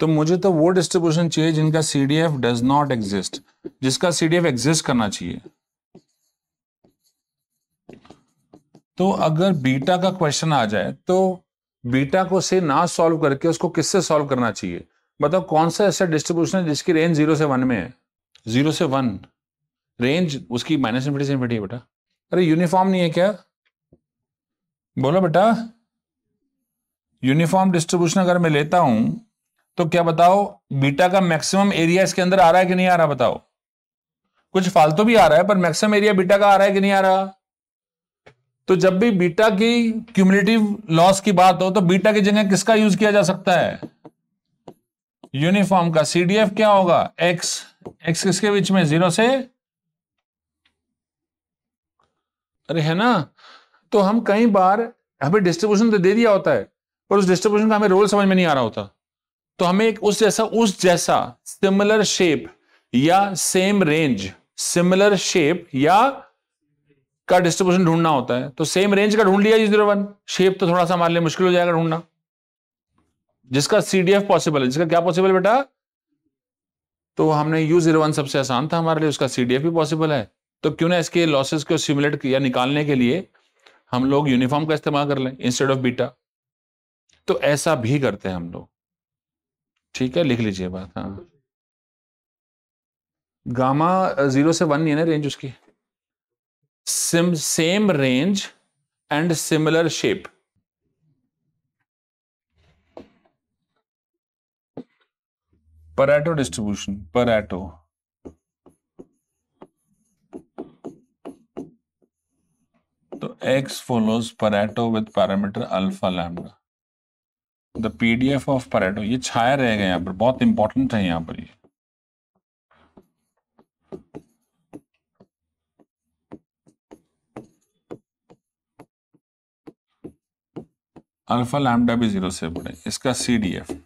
तो मुझे तो वो डिस्ट्रीब्यूशन चाहिए जिनका C D F does not exist जिसका सी डी एफ एग्जिस्ट करना चाहिए तो अगर बीटा का क्वेश्चन आ जाए तो बीटा को से ना सॉल्व करके उसको किससे सॉल्व करना चाहिए बताओ कौन सा ऐसा डिस्ट्रीब्यूशन है जिसकी रेंज जीरो से वन में है जीरो से वन रेंज उसकी माइनस इन्फिनिटी से इन्फिनिटी बेटा अरे यूनिफॉर्म नहीं है क्या बोलो बेटा यूनिफॉर्म डिस्ट्रीब्यूशन अगर मैं लेता हूं तो क्या बताओ बीटा का मैक्सिमम एरिया इसके अंदर आ रहा है कि नहीं आ रहा बताओ कुछ फालतू भी आ रहा है पर मैक्सिमम एरिया बीटा का आ रहा है कि नहीं आ रहा तो जब भी बीटा की क्यूमुलेटिव लॉस की बात हो तो बीटा की जगह किसका यूज किया जा सकता है यूनिफॉर्म का एफ क्या होगा एक्स एक्स किसके बीच में जीरो से अरे है ना तो हम कई बार हमें डिस्ट्रीब्यूशन तो दे दिया होता है पर उस डिस्ट्रीब्यूशन का हमें रोल समझ में नहीं आ रहा होता तो हमें एक उस जैसा उस जैसा सिमिलर शेप या सेम रेंज सिमिलर शेप या का डिस्ट्रीब्यूशन ढूंढना होता है तो सेम रेंज का ढूंढ लिया जीरो वन शेप तो थोड़ा सा हमारे लिए मुश्किल हो जाएगा ढूंढना जिसका सीडीएफ पॉसिबल है जिसका क्या पॉसिबल बेटा तो हमने यू जीरो वन सबसे आसान था हमारे लिए उसका सीडीएफ भी पॉसिबल है तो क्यों ना इसके लॉसेस को सिमुलेट किया निकालने के लिए हम लोग यूनिफॉर्म का इस्तेमाल कर लें इंस्टेड ऑफ बीटा तो ऐसा भी करते हैं हम लोग ठीक है लिख लीजिए बात हाँ गामा जीरो से वन नहीं है ना रेंज उसकी sim same range and similar shape Pareto distribution Pareto तो x follows Pareto with parameter alpha lambda the P D F of Pareto ये छाया रहेगा यहां पर बहुत इंपॉर्टेंट है यहां पर ये अल्फा लैमडा भी जीरो से बढ़े इसका CDF D F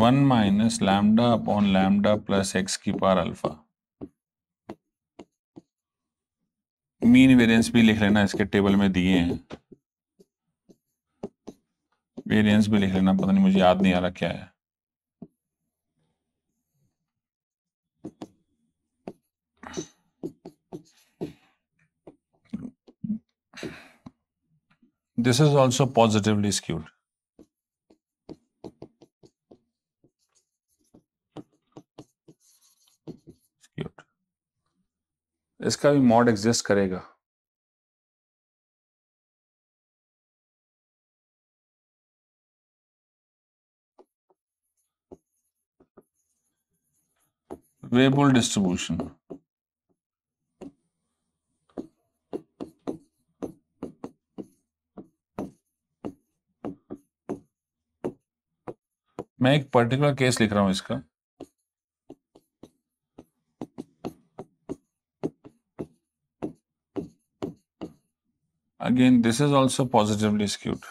one minus lambda upon lambda plus x की पार अल्फा मीन वेरिएंस भी लिख लेना इसके टेबल में दिए हैं वेरिएंस भी लिख लेना पता नहीं मुझे याद नहीं आ रहा क्या है this is also positively skewed इसका भी मॉड एग्जिस्ट करेगा वेबल डिस्ट्रीब्यूशन मैं एक पर्टिकुलर केस लिख रहा हूं इसका again this is also positively skewed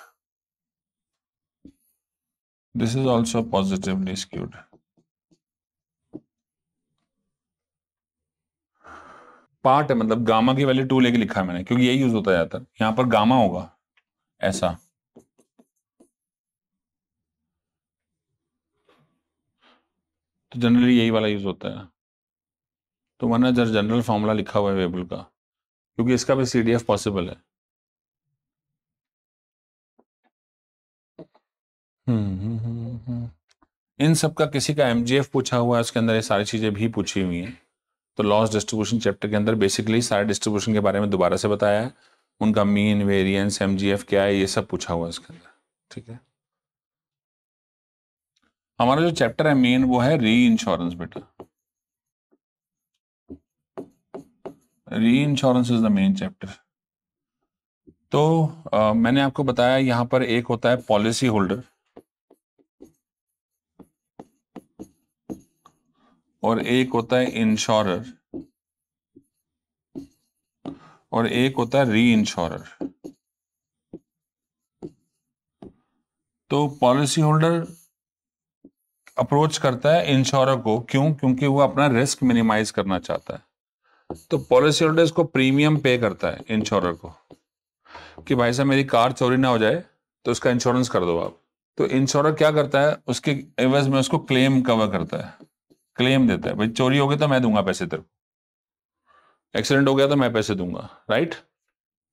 this is also positively skewed part है मतलब गामा की वैल्यू टू लेके लिखा है मैंने क्योंकि यही यूज होता है ज्यादातर यहां पर गामा होगा ऐसा तो जनरली यही वाला यूज होता है तो मैंने जर जनरल फॉर्मूला लिखा हुआ है वेबल का क्योंकि इसका भी सी पॉसिबल है हम्म, हम्म, हम्म, इन सब का किसी का एमजीएफ पूछा हुआ है उसके अंदर ये सारी चीज़ें भी पूछी हुई हैं तो लॉस डिस्ट्रीब्यूशन चैप्टर के अंदर बेसिकली सारे डिस्ट्रीब्यूशन के बारे में दोबारा से बताया है उनका मीन वेरिएंस एम क्या है ये सब पूछा हुआ है इसके अंदर ठीक है हमारा जो चैप्टर है मेन वो है री इंश्योरेंस बेटा reinsurance is the main chapter तो आ, मैंने आपको बताया यहाँ पर एक होता है पॉलिसी होल्डर और एक होता है इंश्योरर और एक होता है री इंश्योरर तो पॉलिसी होल्डर अप्रोच करता है इंश्योरर को क्यों क्योंकि वो अपना रिस्क मिनिमाइज करना चाहता है तो पॉलिसी होल्डर इसको प्रीमियम पे करता है इंश्योरर को कि भाई साहब मेरी कार चोरी ना हो जाए तो उसका इंश्योरेंस कर दो आप तो इंश्योरर क्या करता है उसके एवज में उसको क्लेम कवर करता है क्लेम देता है भाई चोरी हो गई तो मैं दूंगा पैसे तेरे एक्सीडेंट हो गया तो मैं पैसे दूंगा राइट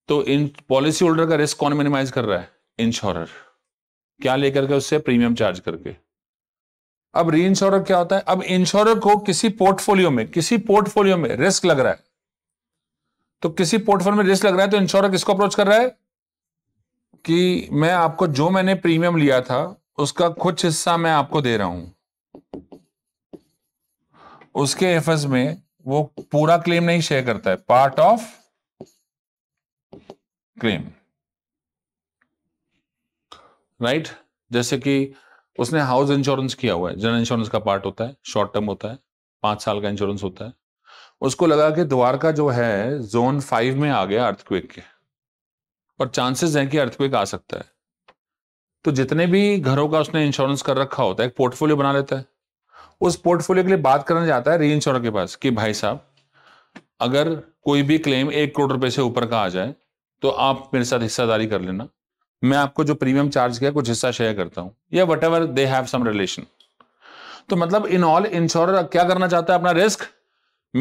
तो इन पॉलिसी होल्डर का रिस्क कौन मिनिमाइज कर रहा है इंश्योरर क्या लेकर के उससे प्रीमियम चार्ज करके अब री इंश्योरर क्या होता है अब इंश्योरर को किसी पोर्टफोलियो में किसी पोर्टफोलियो में रिस्क लग रहा है तो किसी पोर्टफोलियो में रिस्क लग रहा है तो इंश्योरर किसको अप्रोच कर रहा है कि मैं आपको जो मैंने प्रीमियम लिया था उसका कुछ हिस्सा मैं आपको दे रहा हूं उसके एफज में वो पूरा क्लेम नहीं शेयर करता है पार्ट ऑफ क्लेम राइट जैसे कि उसने हाउस इंश्योरेंस किया हुआ है जनरल इंश्योरेंस का पार्ट होता है शॉर्ट टर्म होता है पांच साल का इंश्योरेंस होता है उसको लगा कि द्वारका जो है जोन फाइव में आ गया अर्थक्वेक के और चांसेस हैं कि अर्थक्वेक आ सकता है तो जितने भी घरों का उसने इंश्योरेंस कर रखा होता है एक पोर्टफोलियो बना लेता है उस पोर्टफोलियो के लिए बात करना चाहता है री इंश्योर के पास कि भाई साहब अगर कोई भी क्लेम एक करोड़ रुपए से ऊपर का आ जाए तो आप मेरे साथ हिस्सादारी कर लेना मैं आपको जो प्रीमियम चार्ज किया कुछ हिस्सा शेयर करता हूं या whatever they have some relation तो मतलब इन ऑल इंश्योर क्या करना चाहता है अपना रिस्क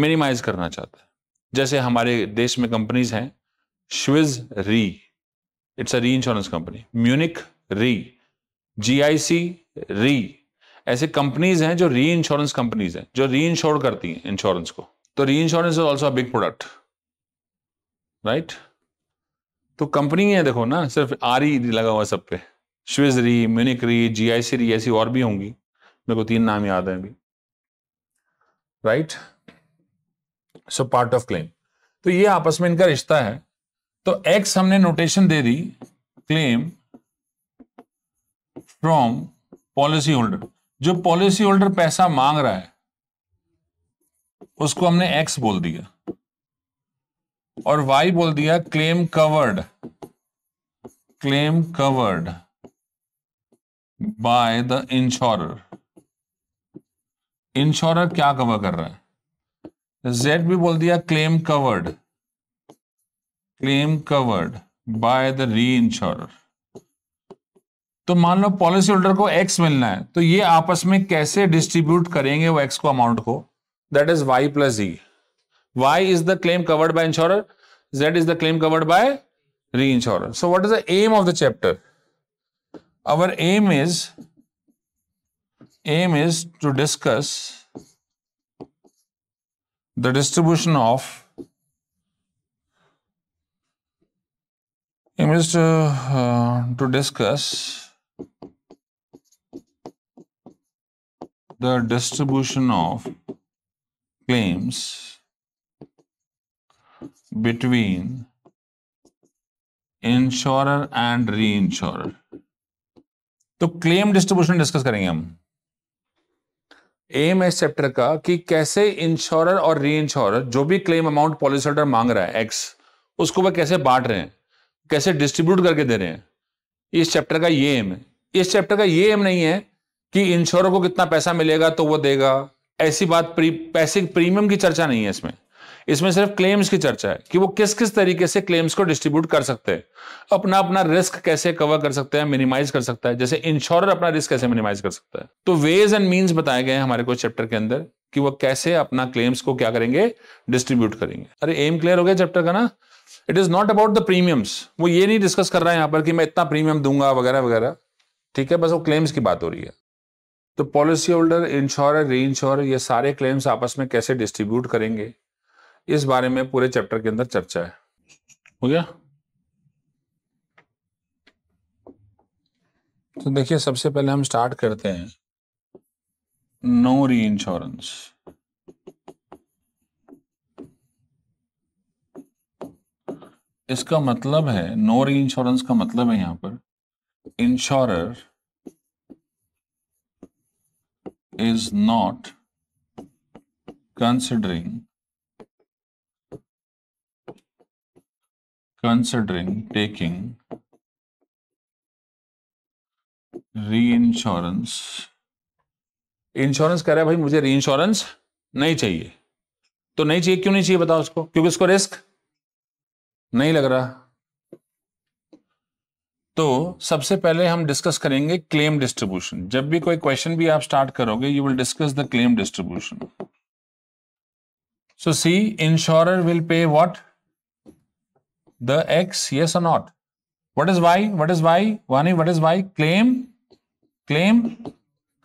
मिनिमाइज करना चाहता है जैसे हमारे देश में कंपनीज हैं श्विज री इट्स अ री इंश्योरेंस कंपनी म्यूनिक री जी आई सी री ऐसे कंपनीज हैं जो री इंश्योरेंस कंपनीज हैं जो री इंश्योर करती हैं इंश्योरेंस को तो reinsurance is also big product right तो कंपनी है देखो ना सिर्फ आर ई e लगा हुआ सब पे स्विज री म्यूनिक री जी आई सी री ऐसी और भी होंगी मेरे को तीन नाम याद हैं अभी right so part of claim तो ये आपस में इनका रिश्ता है तो एक्स हमने नोटेशन दे दी क्लेम फ्रॉम पॉलिसी होल्डर जो पॉलिसी होल्डर पैसा मांग रहा है उसको हमने एक्स बोल दिया और वाई बोल दिया claim covered claim covered by the insurer insurer क्या कवर कर रहा है जेड भी बोल दिया claim covered claim covered by the reinsurer तो मान लो पॉलिसी होल्डर को एक्स मिलना है तो ये आपस में कैसे डिस्ट्रीब्यूट करेंगे वो एक्स को अमाउंट को that is y plus z y is the claim covered by insurer z is the claim covered by reinsurer so what is the aim of the chapter our aim is aim is to discuss the distribution of aim is to to discuss the distribution of claims between insurer and re तो claim distribution discuss करेंगे हम M है इस chapter का कि कैसे insurer और री इंश्योरर जो भी क्लेम अमाउंट पॉलिसी होल्डर मांग रहा है एक्स उसको वह कैसे बांट रहे हैं कैसे डिस्ट्रीब्यूट करके दे रहे हैं इस चैप्टर का ये एम है इस चैप्टर का ये एम नहीं है कि इंश्योर को कितना पैसा मिलेगा तो वो देगा ऐसी बात प्री, पैसे प्रीमियम की चर्चा नहीं है इसमें इसमें सिर्फ क्लेम्स की चर्चा है कि वो किस किस तरीके से क्लेम्स को डिस्ट्रीब्यूट कर सकते हैं अपना अपना रिस्क कैसे कवर कर सकते हैं मिनिमाइज कर सकता है जैसे इंश्योरर अपना रिस्क कैसे मिनिमाइज कर सकता है तो वेज एंड मीन्स बताए गए हैं हमारे को चैप्टर के अंदर कि वो कैसे अपना क्लेम्स को क्या करेंगे डिस्ट्रीब्यूट करेंगे अरे एम क्लियर हो गया चैप्टर का ना it is not about the premiums वो ये नहीं डिस्कस कर रहा है यहाँ पर कि मैं इतना प्रीमियम दूंगा वगैरह वगैरह ठीक है बस वो क्लेम्स की बात हो रही है तो policy holder insurer reinsure ये सारे क्लेम्स आपस में कैसे डिस्ट्रीब्यूट करेंगे इस बारे में पूरे चैप्टर के अंदर चर्चा है हो गया तो देखिए सबसे पहले हम स्टार्ट करते हैं नो री इंश्योरेंस इसका मतलब है नो री इंश्योरेंस का मतलब है यहां पर insurer is not considering considering taking reinsurance insurance कह रहा है भाई मुझे रीइंश्योरेंस नहीं चाहिए तो नहीं चाहिए क्यों नहीं चाहिए बताओ उसको क्योंकि उसको रिस्क नहीं लग रहा तो सबसे पहले हम डिस्कस करेंगे क्लेम डिस्ट्रीब्यूशन जब भी कोई क्वेश्चन भी आप स्टार्ट करोगे you will discuss the claim distribution so see insurer will pay what the x yes और not what is y what is y वानी what is y claim claim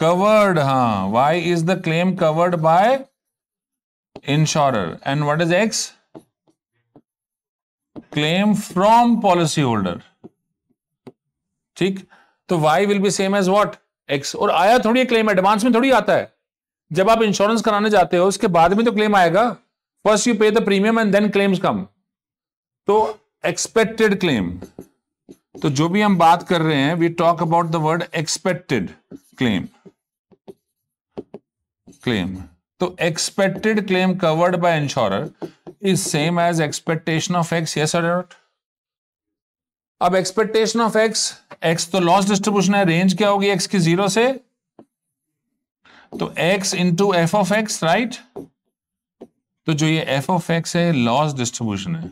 covered हा y is the claim covered by insurer and what is x claim from policy holder ठीक तो y will be same as what x और आया थोड़ी claim advance में थोड़ी आता है जब आप इंश्योरेंस कराने जाते हो उसके बाद में तो क्लेम आएगा first you pay the premium and then claims come तो एक्सपेक्टेड क्लेम तो जो भी हम बात कर रहे हैं we talk about the word expected claim claim तो expected claim covered by insurer is same as expectation of x yes और नॉट अब एक्सपेक्टेशन ऑफ एक्स एक्स तो लॉस डिस्ट्रीब्यूशन है रेंज क्या होगी एक्स की जीरो से तो x into f of x right तो जो ये एफ ऑफ एक्स है लॉस डिस्ट्रीब्यूशन है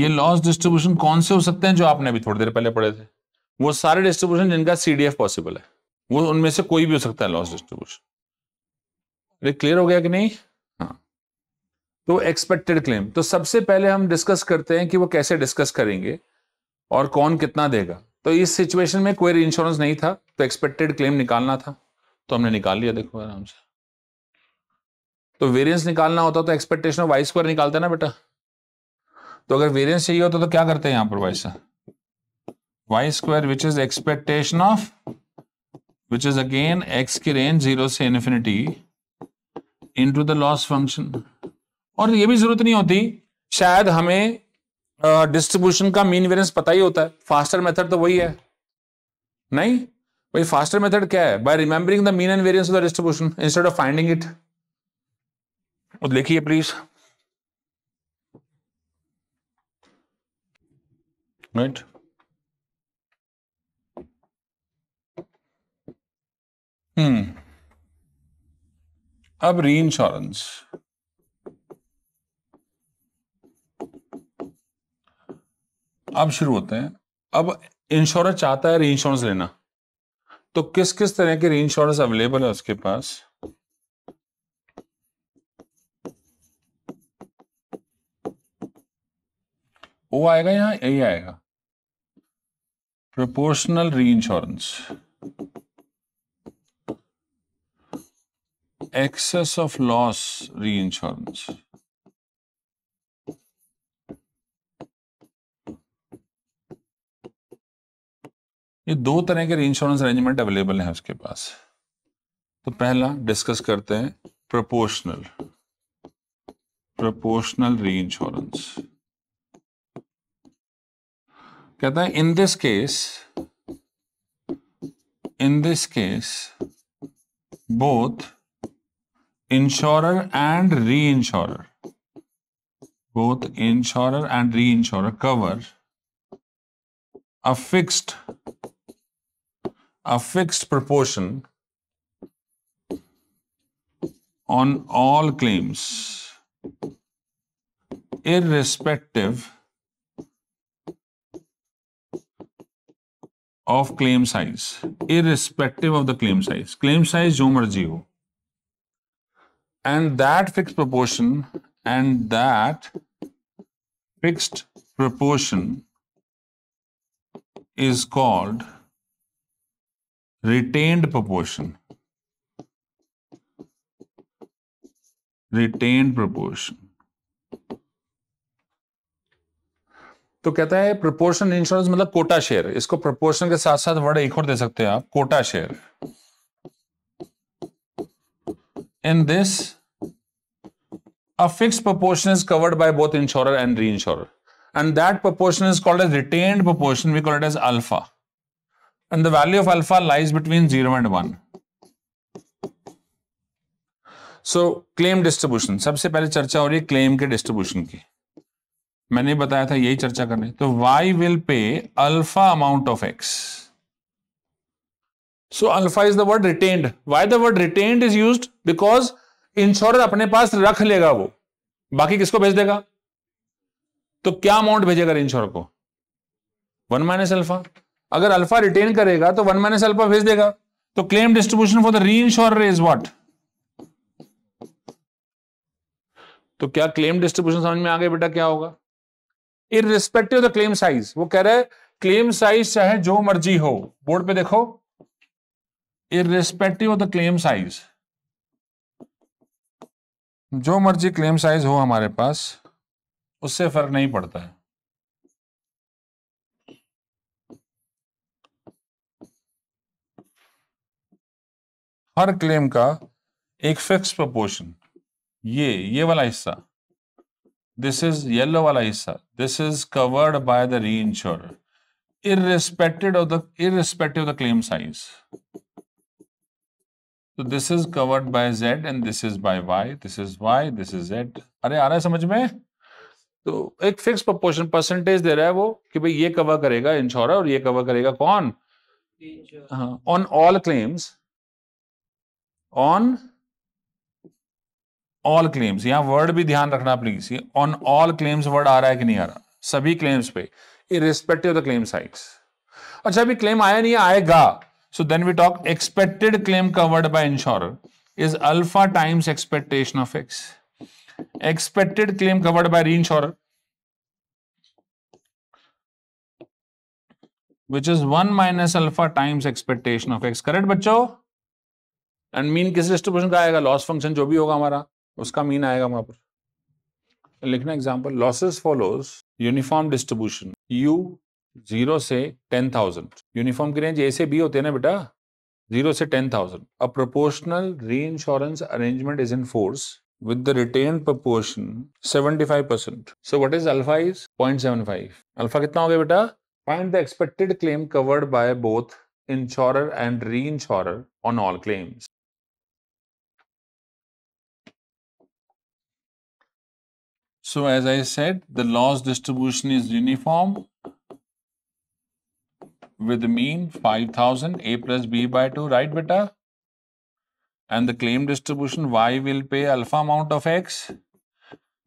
ये लॉस डिस्ट्रीब्यूशन कौन से हो सकते हैं जो आपने अभी थोड़ी देर पहले पढ़े थे वो सारे डिस्ट्रीब्यूशन जिनका सीडीएफ पॉसिबल है वो उनमें से कोई भी हो सकता है लॉस डिस्ट्रीब्यूशन ये क्लियर हो गया कि नहीं हाँ तो एक्सपेक्टेड क्लेम तो सबसे पहले हम डिस्कस करते हैं कि वो कैसे डिस्कस करेंगे और कौन कितना देगा तो इस सिचुएशन में कोई इंश्योरेंस नहीं था तो एक्सपेक्टेड क्लेम निकालना था तो हमने निकाल लिया देखो आराम से तो वेरियंस निकालना होता तो एक्सपेक्टेशन ऑफ वाई स्क्वायर निकालते ना बेटा तो अगर वेरियंस चाहिए होता तो क्या करते हैं यहां पर वाई से y square which is expectation of which is again x की रेंज जीरो से infinity into the loss function और ये भी जरूरत नहीं होती शायद हमें डिस्ट्रीब्यूशन का मीन वेरियंस पता ही होता है फास्टर मेथड तो वही है नहीं वही फास्टर मेथड क्या है by remembering the mean and variance of the distribution instead of finding it लिखिए प्लीज राइट हम्म अब री इंश्योरेंस अब शुरू होते हैं अब इंश्योरेंस चाहता है री इंश्योरेंस लेना तो किस किस तरह के री इंश्योरेंस अवेलेबल है उसके पास वो आएगा यहां यही आएगा proportional reinsurance excess of loss reinsurance ये दो तरह के री इंश्योरेंस अरेंजमेंट अवेलेबल हैं उसके पास तो पहला डिस्कस करते हैं प्रोपोर्शनल प्रोपोर्शनल री इंश्योरेंस कहता है in this case case both case and re and बोथ both and re reinsurer cover a fixed a fixed proportion on all claims irrespective of claim size irrespective of the claim size claim size jo marzi ho and that fixed proportion and that fixed proportion is called retained proportion retained proportion तो कहता है proportion insurance मतलब Kota share इसको proportion के साथ साथ word एक और दे सकते हैं आप quota share in this a fix proportion is covered by both insurer and reinsure and that proportion is called as retained proportion we called as alpha and the value of alpha lies between 0 and 1. So claim distribution सबसे पहले चर्चा हो रही है claim के distribution की मैंने बताया था यही चर्चा करनी तो y will pay alpha amount of x so alpha is the word retained y the word retained is use because insurer अपने पास रख लेगा वो बाकी किसको भेज देगा तो क्या अमाउंट भेजेगा इंश्योर को वन माइनस अल्फा अगर अल्फा रिटेन करेगा तो वन माइनस अल्फा भेज देगा तो claim distribution for the reinsure is what तो क्या क्लेम डिस्ट्रीब्यूशन समझ में आ गए बेटा क्या होगा irrespective the claim size वो कह रहे क्लेम साइज चाहे जो मर्जी हो बोर्ड पे देखो irrespective of the claim size जो मर्जी क्लेम साइज हो हमारे पास उससे फर्क नहीं पड़ता है हर क्लेम का एक फिक्स प्रोपोर्शन ये ये वाला हिस्सा दिस इज येलो वाला हिस्सा this is covered by the reinsure irrespective of the irrespective claim size तो this is covered by z and this is by y this is y this is z अरे आ रहा है समझ में तो एक फिक्स प्रोपोर्शन परसेंटेज दे रहा है वो कि भाई ये कवर करेगा इंश्योर और ये कवर करेगा कौन on all claims on all claims यहां वर्ड भी ध्यान रखना प्लीज ये ऑन ऑल क्लेम्स वर्ड आ रहा है कि नहीं आ रहा सभी क्लेम्स पे इरेस्पेक्टिव द क्लेम साइट्स अच्छा अभी क्लेम आया नहीं आएगा so then we talk expected claim covered by insurer is alpha times expectation of x expected claim covered by reinsure which is one minus alpha times expectation of x correct बच्चों and mean किस distribution का आएगा loss function जो भी होगा हमारा उसका mean आएगा वहां पर लिखना example losses follows uniform distribution u zero से टेन थाउजेंड यूनिफॉर्म की रेंज ए से बी होते हैं ना बेटा जीरो से ten thousand a proportional reinsurance arrangement is in force with the retain seventy five percent so what is alpha is point seven five alpha कितना हो गया बेटा? Find the expected claim covered by both insurer and re reinsurer on all claims So as I said, the loss distribution is uniform with the mean 5000 A plus B by 2, right beta? And the claim distribution Y will pay alpha amount of X.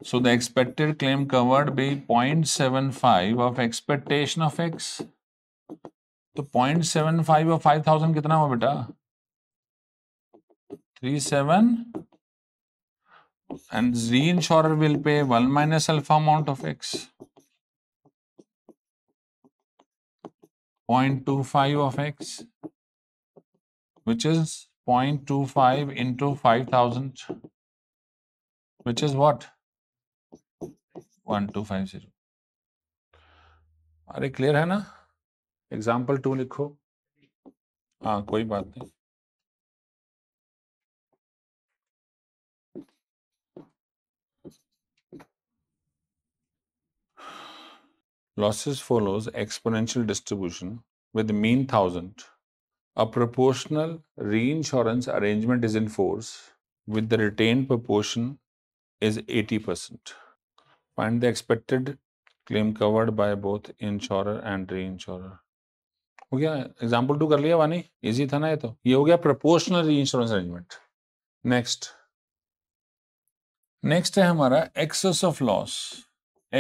So the expected claim covered be 0.75 of expectation of X. So 0.75 of 5,000. और five thousand and the insurer will pay 1 minus alpha amount of x, 0.25 of x, which is 0.25 into 5000, which is what? 1250. अरे clear hai na? Example two likho. Ah, koi baat nahi. Losses follows exponential distribution with mean 1000. A proportional reinsurance arrangement is in force with the retained proportion is 80%. Find the expected claim covered by both insurer and reinsurer. हो गया example to कर लिया वानी easy था ना ये तो ये हो गया proportional reinsurance arrangement next next है हमारा excess of loss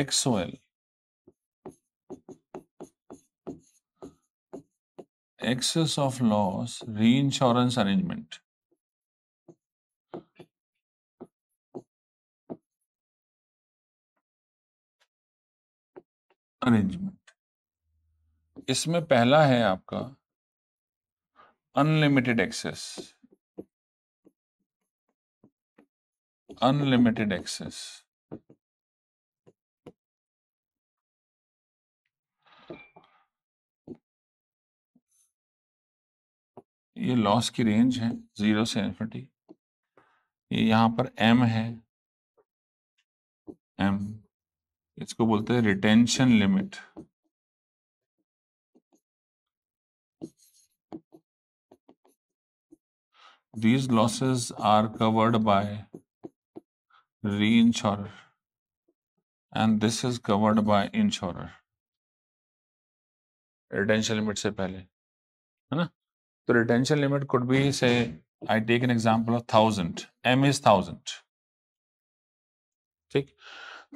XOL excess of loss reinsurance arrangement. Arrangement इसमें पहला है आपका अनलिमिटेड एक्सेस अनलिमिटेड एक्सेस ये लॉस की रेंज है जीरो से इन्फिनिटी ये यहाँ पर एम है एम इसको बोलते हैं retention limit these losses are covered by reinsurer and this is covered by insurer retention limit से पहले है ना तो retention limit could be say I take an example of thousand m is thousand ठीक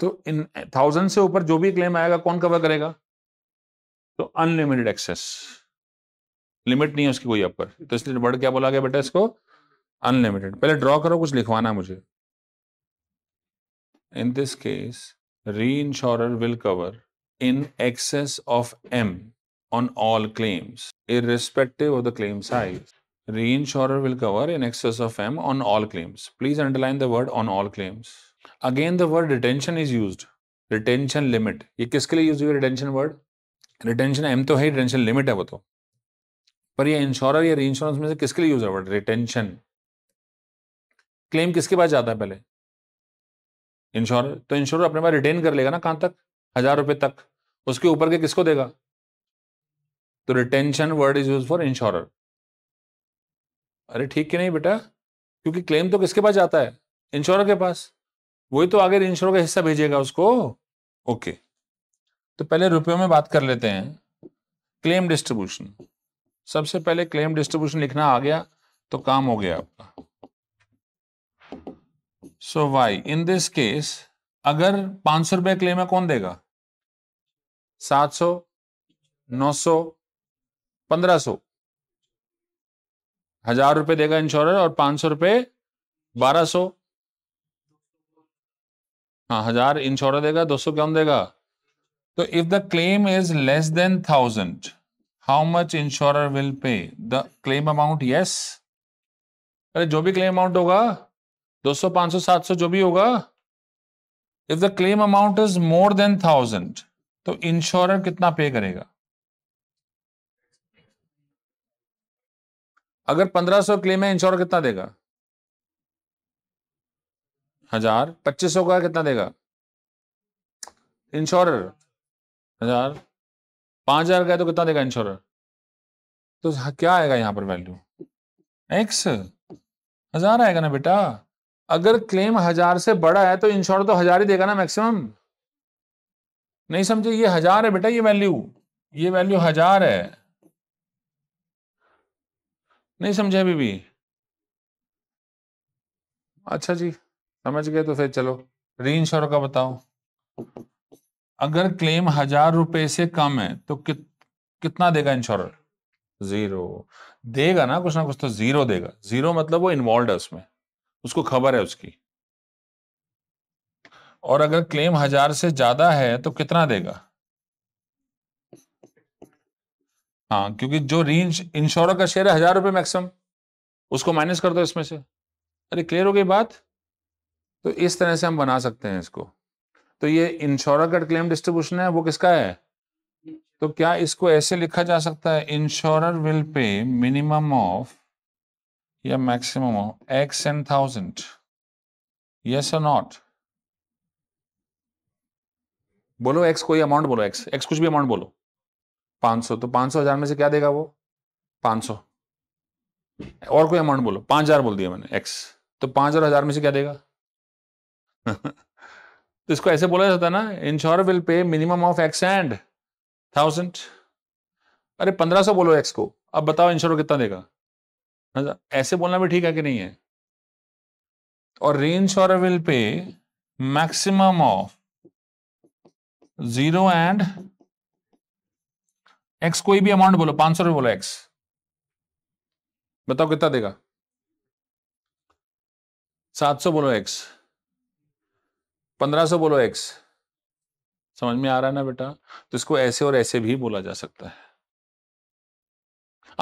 तो इन थाउजेंड से ऊपर जो भी क्लेम आएगा कौन कवर करेगा तो अनलिमिटेड एक्सेस लिमिट नहीं है उसकी कोई अपर तो इसलिए वर्ड क्या बोला गया बेटा इसको अनलिमिटेड पहले ड्रॉ करो कुछ लिखवाना मुझे in this case reinsure will cover in excess of m on all claims, irrespective of the claim size. Reinsurer will cover in excess of M on all claims. Please underline the word on all claims. Again, the word retention is used. Retention limit. ये किसके लिए use हुई retention word? Retention M तो है retention limit है वो तो पर ये insurer या reinsurance इंश्योरेंस में से किसके लिए यूज है वर्ड रिटेंशन क्लेम किसके पास जाता है पहले इंश्योरर तो इंश्योरर अपने पास रिटेन कर लेगा ना कहां तक हजार रुपए तक उसके ऊपर के किसको देगा तो retention word is use for insurer अरे ठीक कि नहीं बेटा क्योंकि क्लेम तो किसके पास जाता है इंश्योरर के पास वही तो आगे इंश्योर का हिस्सा भेजेगा उसको ओके तो पहले रुपयों में बात कर लेते हैं क्लेम डिस्ट्रीब्यूशन सबसे पहले क्लेम डिस्ट्रीब्यूशन लिखना आ गया तो काम हो गया आपका so y in this case अगर पांच सौ रुपये क्लेम है कौन देगा सात सौ नौ सौ पंद्रह सो हजार रुपए देगा इंश्योरर और पांच सौ रुपए बारह सौ हाँ हजार इंश्योरर देगा दो सौ कौन देगा तो if the claim is less than thousand how much insurer will pay the claim amount yes अरे जो भी क्लेम अमाउंट होगा दो सौ पांच सौ सात सौ जो भी होगा if the claim amount is more than thousand तो इंश्योरर कितना पे करेगा अगर पंद्रह सौ क्लेम है इंश्योर कितना देगा हजार पच्चीस सौ का कितना देगा इंश्योर हजार पांच हजार का है तो कितना देगा इंश्योर तो हाँ, क्या आएगा यहां पर वैल्यू एक्स हजार आएगा ना बेटा अगर क्लेम हजार से बड़ा है तो इंश्योर तो हजार ही देगा ना मैक्सिमम नहीं समझे ये हजार है बेटा ये वैल्यू ये वैल्यू हजार है नहीं समझे अभी भी अच्छा जी समझ गए तो फिर चलो री इंश्योर का बताओ अगर क्लेम हजार रुपए से कम है तो कित, कितना देगा इंश्योर जीरो देगा ना कुछ ना कुछ तो जीरो देगा जीरो मतलब वो इन्वॉल्व है उसमें उसको खबर है उसकी और अगर क्लेम हजार से ज्यादा है तो कितना देगा हाँ क्योंकि जो रेंज इंश्योर का शेयर है हजार रुपये मैक्सिमम उसको माइनस कर दो इसमें से अरे क्लियर हो गई बात तो इस तरह से हम बना सकते हैं इसको तो ये इंश्योर का क्लेम डिस्ट्रीब्यूशन है वो किसका है तो क्या इसको ऐसे लिखा जा सकता है insurer will pay minimum of या maximum of x and thousand yes और नॉट बोलो एक्स कोई अमाउंट बोलो एक्स एक्स कुछ भी अमाउंट बोलो पांच सौ तो पांच सौ हजार में से क्या देगा वो पांच सौ और कोई अमाउंट बोलो पांच हजार बोल दिया मैंने एक्स तो पांच हजार हजार में से क्या देगा तो इसको ऐसे बोला जाता ना insure will pay minimum of x and thousand अरे पंद्रह सौ बोलो एक्स को अब बताओ इंश्योर कितना देगा ऐसे बोलना भी ठीक है कि नहीं है और reinsure will pay maximum of zero and x कोई भी अमाउंट बोलो पांच सौ रुपये बोलो एक्स बताओ कितना देगा सात सौ बोलो एक्स पंद्रह सौ बोलो एक्स समझ में आ रहा है ना बेटा तो इसको ऐसे और ऐसे भी बोला जा सकता है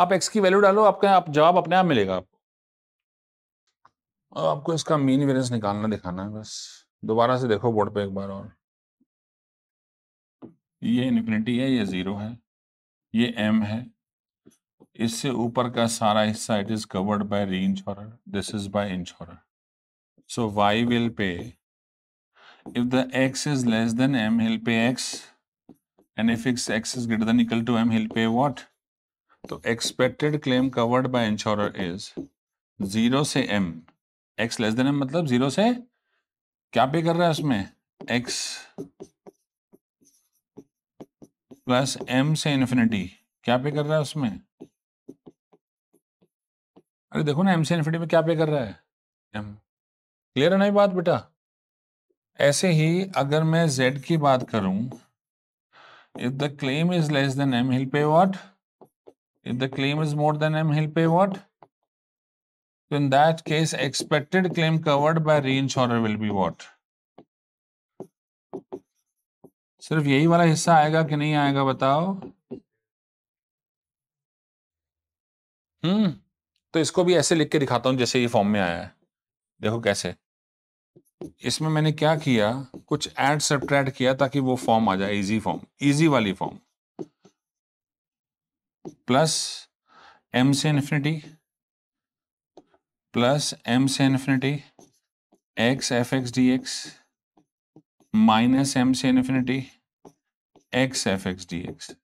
आप एक्स की वैल्यू डालो आपका आप जवाब अपने आप मिलेगा आपको और आपको इसका मीन वेरियंस निकालना दिखाना है बस दोबारा से देखो बोर्ड पे एक बार और ये इन्फिनिटी है ये जीरो है ये एम है इससे ऊपर का सारा हिस्सा it is covered by reinsurer this is by insurer so Y will pay if the X is less than M he'll pay X and if X X is greater than equal to M he'll pay what तो expected claim covered by insurer is zero से M X less than M मतलब zero से क्या पे कर रहा है उसमें एक्स प्लस एम से इन्फिनिटी क्या पे कर रहा है उसमें अरे देखो ना एम से इन्फिनिटी में क्या पे कर रहा है एम क्लियर है ना ये बात बेटा ऐसे ही अगर मैं जेड की बात करूं if the claim is less than M he'll pay what if the claim is more than M he'll pay what in that case expected claim covered by re will be what सिर्फ यही वाला हिस्सा आएगा कि नहीं आएगा बताओ हम्म तो इसको भी ऐसे लिख के दिखाता हूं जैसे ये फॉर्म में आया है देखो कैसे इसमें मैंने क्या किया कुछ एड सब्ट्रैक्ट किया ताकि वो फॉर्म आ जाए इजी फॉर्म इजी वाली फॉर्म प्लस एम से इन्फिनिटी प्लस एम से infinity X F X D X minus M से infinity X F X D X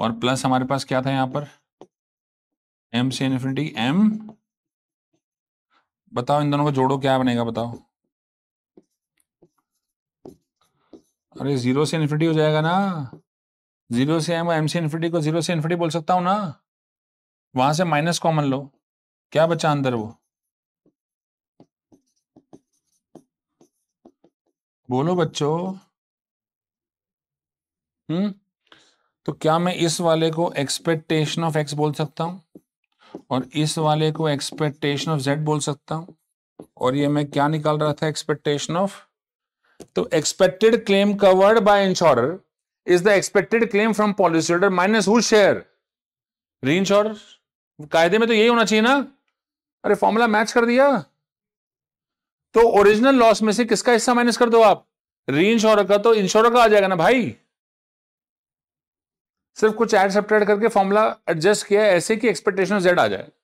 और प्लस हमारे पास क्या था यहां पर एम से इन्फिनिटी एम बताओ इन दोनों को जोड़ो क्या बनेगा बताओ अरे जीरो से इन्फिनिटी हो जाएगा ना जीरो से एम एम से इन्फिनिटी को जीरो से इनफिनिटी बोल सकता हूं ना वहां से माइनस कॉमन लो क्या बचा अंदर वो बोलो बच्चों हम्म तो क्या मैं इस वाले को एक्सपेक्टेशन ऑफ एक्स बोल सकता हूं और इस वाले को एक्सपेक्टेशन ऑफ जेड बोल सकता हूं और ये मैं क्या निकाल रहा था एक्सपेक्टेशन ऑफ तो expected claim covered by insurer is the expected claim from policy holder minus who share reinsurer कायदे में तो यही होना चाहिए ना अरे फॉर्मूला मैच कर दिया तो ओरिजिनल लॉस में से किसका हिस्सा माइनस कर दो आप री इंश्योर का तो इंश्योर का आ जाएगा ना भाई सिर्फ कुछ एड सब करके फॉर्मूला एडजस्ट किया ऐसे कि एक्सपेक्टेशन जेड आ जाए